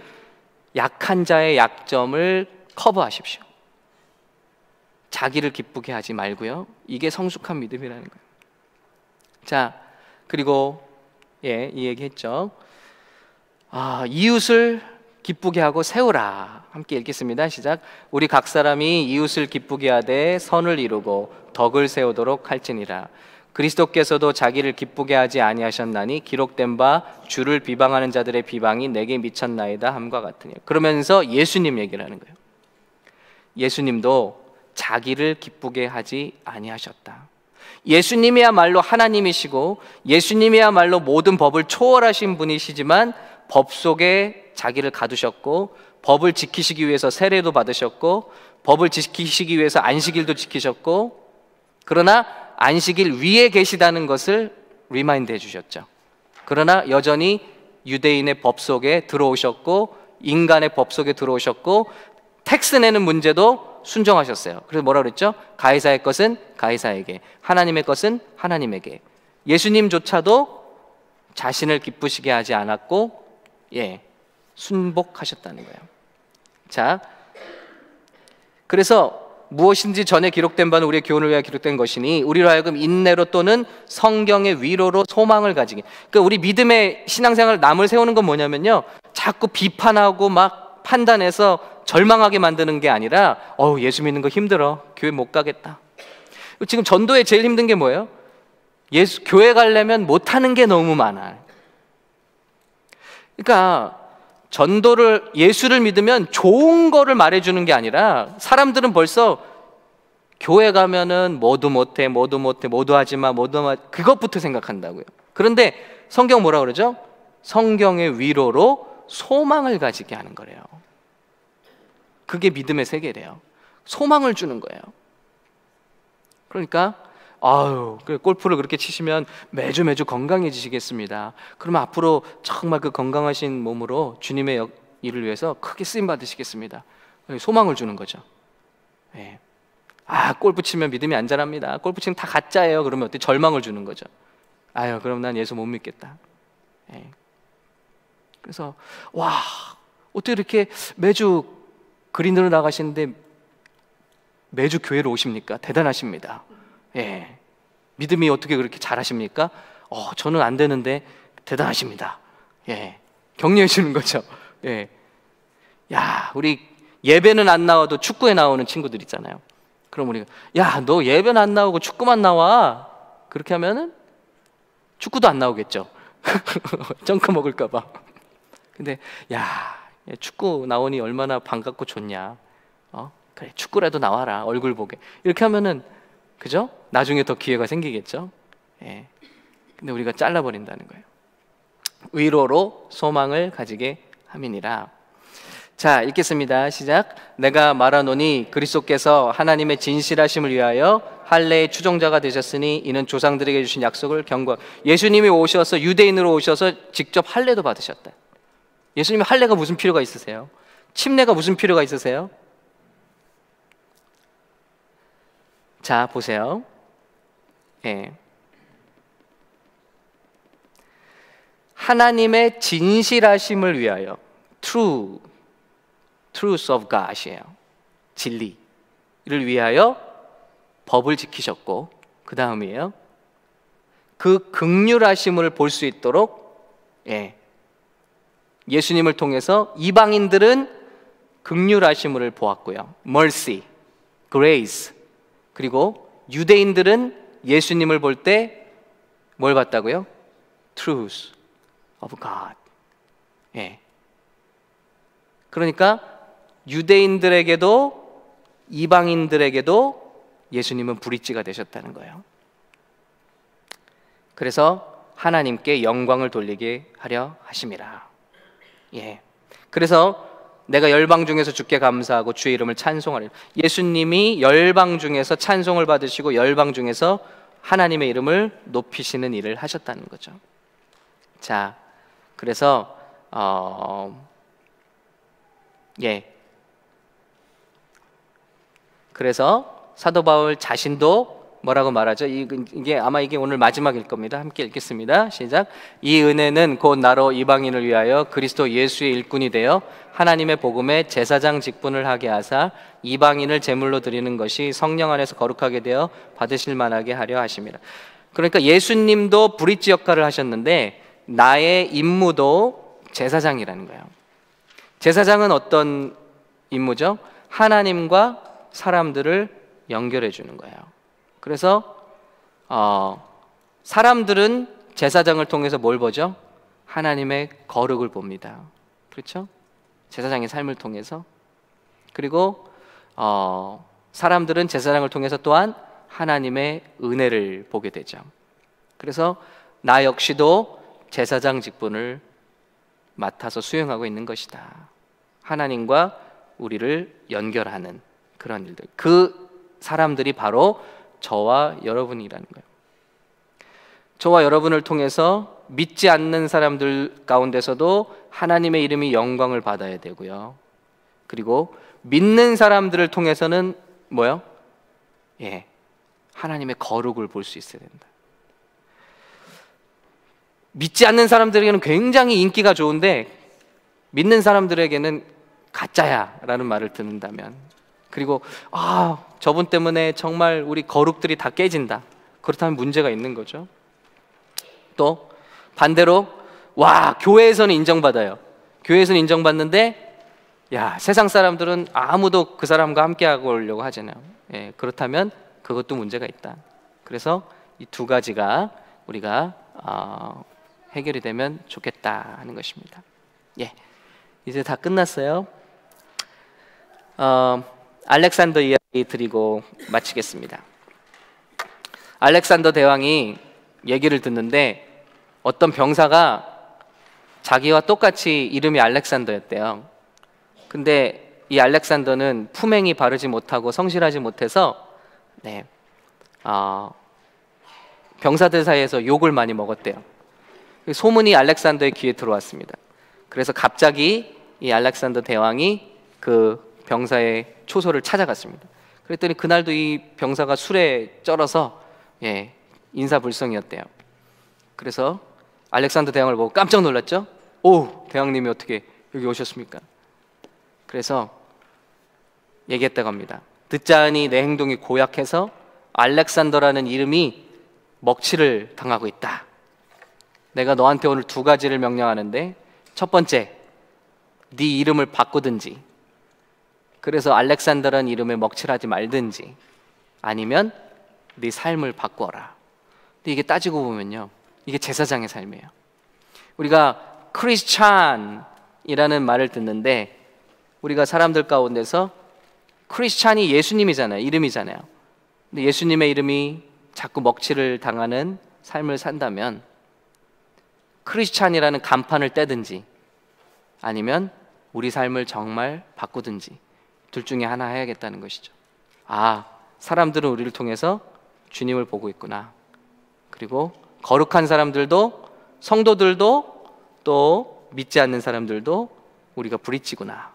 약한 자의 약점을 커버하십시오. 자기를 기쁘게 하지 말고요. 이게 성숙한 믿음이라는 거예요. 자, 그리고 예, 이 얘기 했죠. 아, 이웃을 기쁘게 하고 세우라. 함께 읽겠습니다. 시작. 우리 각 사람이 이웃을 기쁘게 하되 선을 이루고 덕을 세우도록 할지니라. 그리스도께서도 자기를 기쁘게 하지 아니하셨나니 기록된 바 주를 비방하는 자들의 비방이 내게 미쳤나이다 함과 같으니 그러면서 예수님 얘기를 하는 거예요. 예수님도 자기를 기쁘게 하지 아니하셨다. 예수님이야말로 하나님이시고 예수님이야말로 모든 법을 초월하신 분이시지만 법 속에 자기를 가두셨고 법을 지키시기 위해서 세례도 받으셨고 법을 지키시기 위해서 안식일도 지키셨고 그러나 안식일 위에 계시다는 것을 리마인드 해주셨죠. 그러나 여전히 유대인의 법 속에 들어오셨고 인간의 법 속에 들어오셨고 텍스 내는 문제도 순종하셨어요. 그래서 뭐라 그랬죠? 가이사의 것은 가이사에게, 하나님의 것은 하나님에게. 예수님조차도 자신을 기쁘시게 하지 않았고, 예, 순복하셨다는 거예요. 자, 그래서 무엇인지 전에 기록된 바는 우리의 교훈을 위하여 기록된 것이니 우리로 하여금 인내로 또는 성경의 위로로 소망을 가지게. 그러니까 우리 믿음의 신앙생활 남을 세우는 건 뭐냐면요. 자꾸 비판하고 막 판단해서 절망하게 만드는 게 아니라 어 예수 믿는 거 힘들어 교회 못 가겠다 지금 전도에 제일 힘든 게 뭐예요? 예수 교회 가려면 못하는 게 너무 많아 그러니까 전도를 예수를 믿으면 좋은 거를 말해주는 게 아니라 사람들은 벌써 교회 가면은 뭐도 못해 뭐도 못해 뭐도 하지마 뭐도 마 그것부터 생각한다고요 그런데 성경 뭐라 그러죠? 성경의 위로로 소망을 가지게 하는 거래요 그게 믿음의 세계래요. 소망을 주는 거예요. 그러니까 아유, 그 골프를 그렇게 치시면 매주 매주 건강해지시겠습니다. 그러면 앞으로 정말 그 건강하신 몸으로 주님의 일을 위해서 크게 쓰임 받으시겠습니다. 예, 소망을 주는 거죠. 예. 아, 골프 치면 믿음이 안 자랍니다. 골프 치면 다 가짜예요. 그러면 어때? 절망을 주는 거죠. 아유, 그럼 난 예수 못 믿겠다. 예. 그래서 와, 어떻게 이렇게 매주 그린으로 나가시는데 매주 교회로 오십니까? 대단하십니다. 예. 믿음이 어떻게 그렇게 잘하십니까? 어, 저는 안 되는데 대단하십니다. 예. 격려해 주는 거죠. 예. 야, 우리 예배는 안 나와도 축구에 나오는 친구들 있잖아요. 그럼 우리가 야, 너 예배는 안 나오고 축구만 나와. 그렇게 하면은 축구도 안 나오겠죠. 점크 먹을까 봐. 근데 야, 예, 축구 나오니 얼마나 반갑고 좋냐. 어? 그래, 축구라도 나와라. 얼굴 보게. 이렇게 하면은, 그죠? 나중에 더 기회가 생기겠죠? 예. 근데 우리가 잘라버린다는 거예요. 위로로 소망을 가지게 함이니라. 자, 읽겠습니다. 시작. 내가 말하노니 그리스도께서 하나님의 진실하심을 위하여 할례의 추종자가 되셨으니 이는 조상들에게 주신 약속을 경고. 예수님이 오셔서 유대인으로 오셔서 직접 할례도 받으셨다. 예수님의 할례가 무슨 필요가 있으세요? 침례가 무슨 필요가 있으세요? 자, 보세요. 예. 하나님의 진실하심을 위하여 true truth of God이에요. 진리를 위하여 법을 지키셨고 그 다음이에요. 그 극률하심을 볼 수 있도록 예, 예수님을 통해서 이방인들은 극률하심을 보았고요. mercy, grace. 그리고 유대인들은 예수님을 볼 때 뭘 봤다고요? truth of God. 예. 그러니까 유대인들에게도 이방인들에게도 예수님은 브릿지가 되셨다는 거예요. 그래서 하나님께 영광을 돌리게 하려 하심이라. 예. 그래서 내가 열방 중에서 주께 감사하고 주의 이름을 찬송하리라. 예수님이 열방 중에서 찬송을 받으시고 열방 중에서 하나님의 이름을 높이시는 일을 하셨다는 거죠. 자, 그래서 어, 예, 그래서 사도 바울 자신도 뭐라고 말하죠? 이게 아마 이게 오늘 마지막일 겁니다. 함께 읽겠습니다. 시작. 이 은혜는 곧 나로 이방인을 위하여 그리스도 예수의 일꾼이 되어 하나님의 복음에 제사장 직분을 하게 하사 이방인을 제물로 드리는 것이 성령 안에서 거룩하게 되어 받으실 만하게 하려 하십니다. 그러니까 예수님도 브릿지 역할을 하셨는데 나의 임무도 제사장이라는 거예요. 제사장은 어떤 임무죠? 하나님과 사람들을 연결해 주는 거예요. 그래서 어, 사람들은 제사장을 통해서 뭘 보죠? 하나님의 거룩을 봅니다. 그렇죠? 제사장의 삶을 통해서 그리고 어, 사람들은 제사장을 통해서 또한 하나님의 은혜를 보게 되죠. 그래서 나 역시도 제사장 직분을 맡아서 수행하고 있는 것이다. 하나님과 우리를 연결하는 그런 일들. 그 사람들이 바로 저와 여러분이라는 거예요. 저와 여러분을 통해서 믿지 않는 사람들 가운데서도 하나님의 이름이 영광을 받아야 되고요. 그리고 믿는 사람들을 통해서는 뭐요? 예. 하나님의 거룩을 볼 수 있어야 된다. 믿지 않는 사람들에게는 굉장히 인기가 좋은데 믿는 사람들에게는 가짜야라는 말을 듣는다면 그리고 아, 저분 때문에 정말 우리 거룩들이 다 깨진다. 그렇다면 문제가 있는 거죠. 또 반대로 와, 교회에서는 인정받아요. 교회에서는 인정받는데 야, 세상 사람들은 아무도 그 사람과 함께 하려고 하잖아요. 예, 그렇다면 그것도 문제가 있다. 그래서 이 두 가지가 우리가 어, 해결이 되면 좋겠다 하는 것입니다. 예, 이제 다 끝났어요. 어, 알렉산더 이야기 드리고 마치겠습니다. 알렉산더 대왕이 얘기를 듣는데 어떤 병사가 자기와 똑같이 이름이 알렉산더였대요. 근데 이 알렉산더는 품행이 바르지 못하고 성실하지 못해서 네, 어, 병사들 사이에서 욕을 많이 먹었대요. 소문이 알렉산더의 귀에 들어왔습니다. 그래서 갑자기 이 알렉산더 대왕이 그 병사의 초소를 찾아갔습니다. 그랬더니 그날도 이 병사가 술에 쩔어서 예, 인사불성이었대요. 그래서 알렉산더 대왕을 보고 깜짝 놀랐죠. 오 대왕님이 어떻게 여기 오셨습니까? 그래서 얘기했다고 합니다. 듣자하니 내 행동이 고약해서 알렉산더라는 이름이 먹칠을 당하고 있다. 내가 너한테 오늘 두 가지를 명령하는데 첫 번째, 네 이름을 바꾸든지 그래서 알렉산더란 이름에 먹칠하지 말든지 아니면 네 삶을 바꿔라. 근데 이게 따지고 보면요. 이게 제사장의 삶이에요. 우리가 크리스찬이라는 말을 듣는데 우리가 사람들 가운데서 크리스찬이 예수님이잖아요. 이름이잖아요. 근데 예수님의 이름이 자꾸 먹칠을 당하는 삶을 산다면 크리스찬이라는 간판을 떼든지 아니면 우리 삶을 정말 바꾸든지 둘 중에 하나 해야겠다는 것이죠. 아, 사람들은 우리를 통해서 주님을 보고 있구나. 그리고 거룩한 사람들도 성도들도 또 믿지 않는 사람들도 우리가 부딪히구나.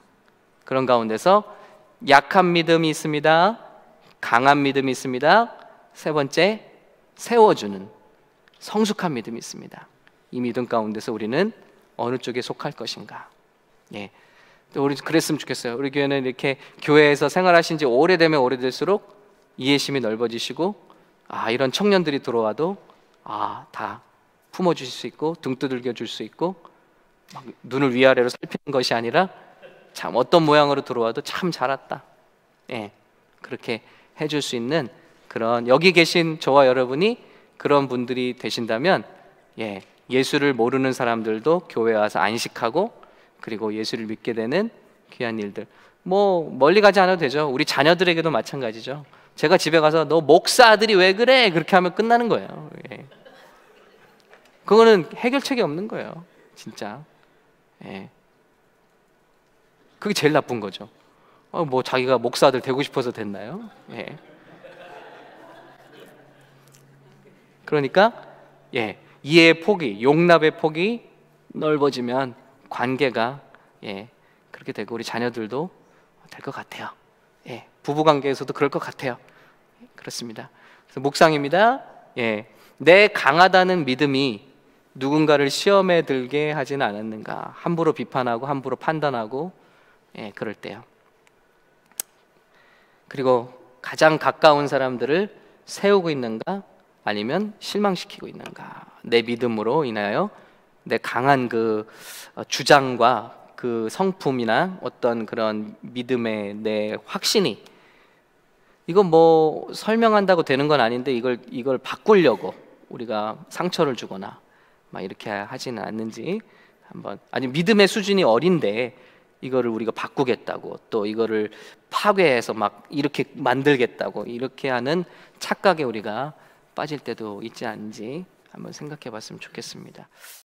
그런 가운데서 약한 믿음이 있습니다. 강한 믿음이 있습니다. 세 번째, 세워주는 성숙한 믿음이 있습니다. 이 믿음 가운데서 우리는 어느 쪽에 속할 것인가. 예. 우리 그랬으면 좋겠어요. 우리 교회는 이렇게 교회에서 생활하신 지 오래되면 오래될수록 이해심이 넓어지시고 아 이런 청년들이 들어와도 아다 품어 주실 수 있고 등 두들겨 줄 수 있고 막 눈을 위아래로 살피는 것이 아니라 참 어떤 모양으로 들어와도 참 잘왔다. 예. 그렇게 해줄수 있는 그런 여기 계신 저와 여러분이 그런 분들이 되신다면 예. 예수를 모르는 사람들도 교회 와서 안식하고 그리고 예수를 믿게 되는 귀한 일들. 뭐 멀리 가지 않아도 되죠. 우리 자녀들에게도 마찬가지죠. 제가 집에 가서 너 목사 아들이 왜 그래? 그렇게 하면 끝나는 거예요. 예. 그거는 해결책이 없는 거예요. 진짜. 예. 그게 제일 나쁜 거죠. 어, 뭐 자기가 목사 아들 되고 싶어서 됐나요? 예. 그러니까 예, 이해의 폭이, 용납의 폭이 넓어지면 관계가 예, 그렇게 되고 우리 자녀들도 될 것 같아요. 예, 부부 관계에서도 그럴 것 같아요. 그렇습니다. 목상입니다. 예, 내 강하다는 믿음이 누군가를 시험에 들게 하진 않았는가? 함부로 비판하고 함부로 판단하고 예, 그럴 때요. 그리고 가장 가까운 사람들을 세우고 있는가? 아니면 실망시키고 있는가? 내 믿음으로 인하여 내 네, 강한 그 어, 주장과 그 성품이나 어떤 그런 믿음의 내 확신이 이거 뭐 설명한다고 되는 건 아닌데 이걸 이걸 바꾸려고 우리가 상처를 주거나 막 이렇게 하지는 않는지 한번 아니 믿음의 수준이 어린데 이거를 우리가 바꾸겠다고 또 이거를 파괴해서 막 이렇게 만들겠다고 이렇게 하는 착각에 우리가 빠질 때도 있지 않은지 한번 생각해 봤으면 좋겠습니다.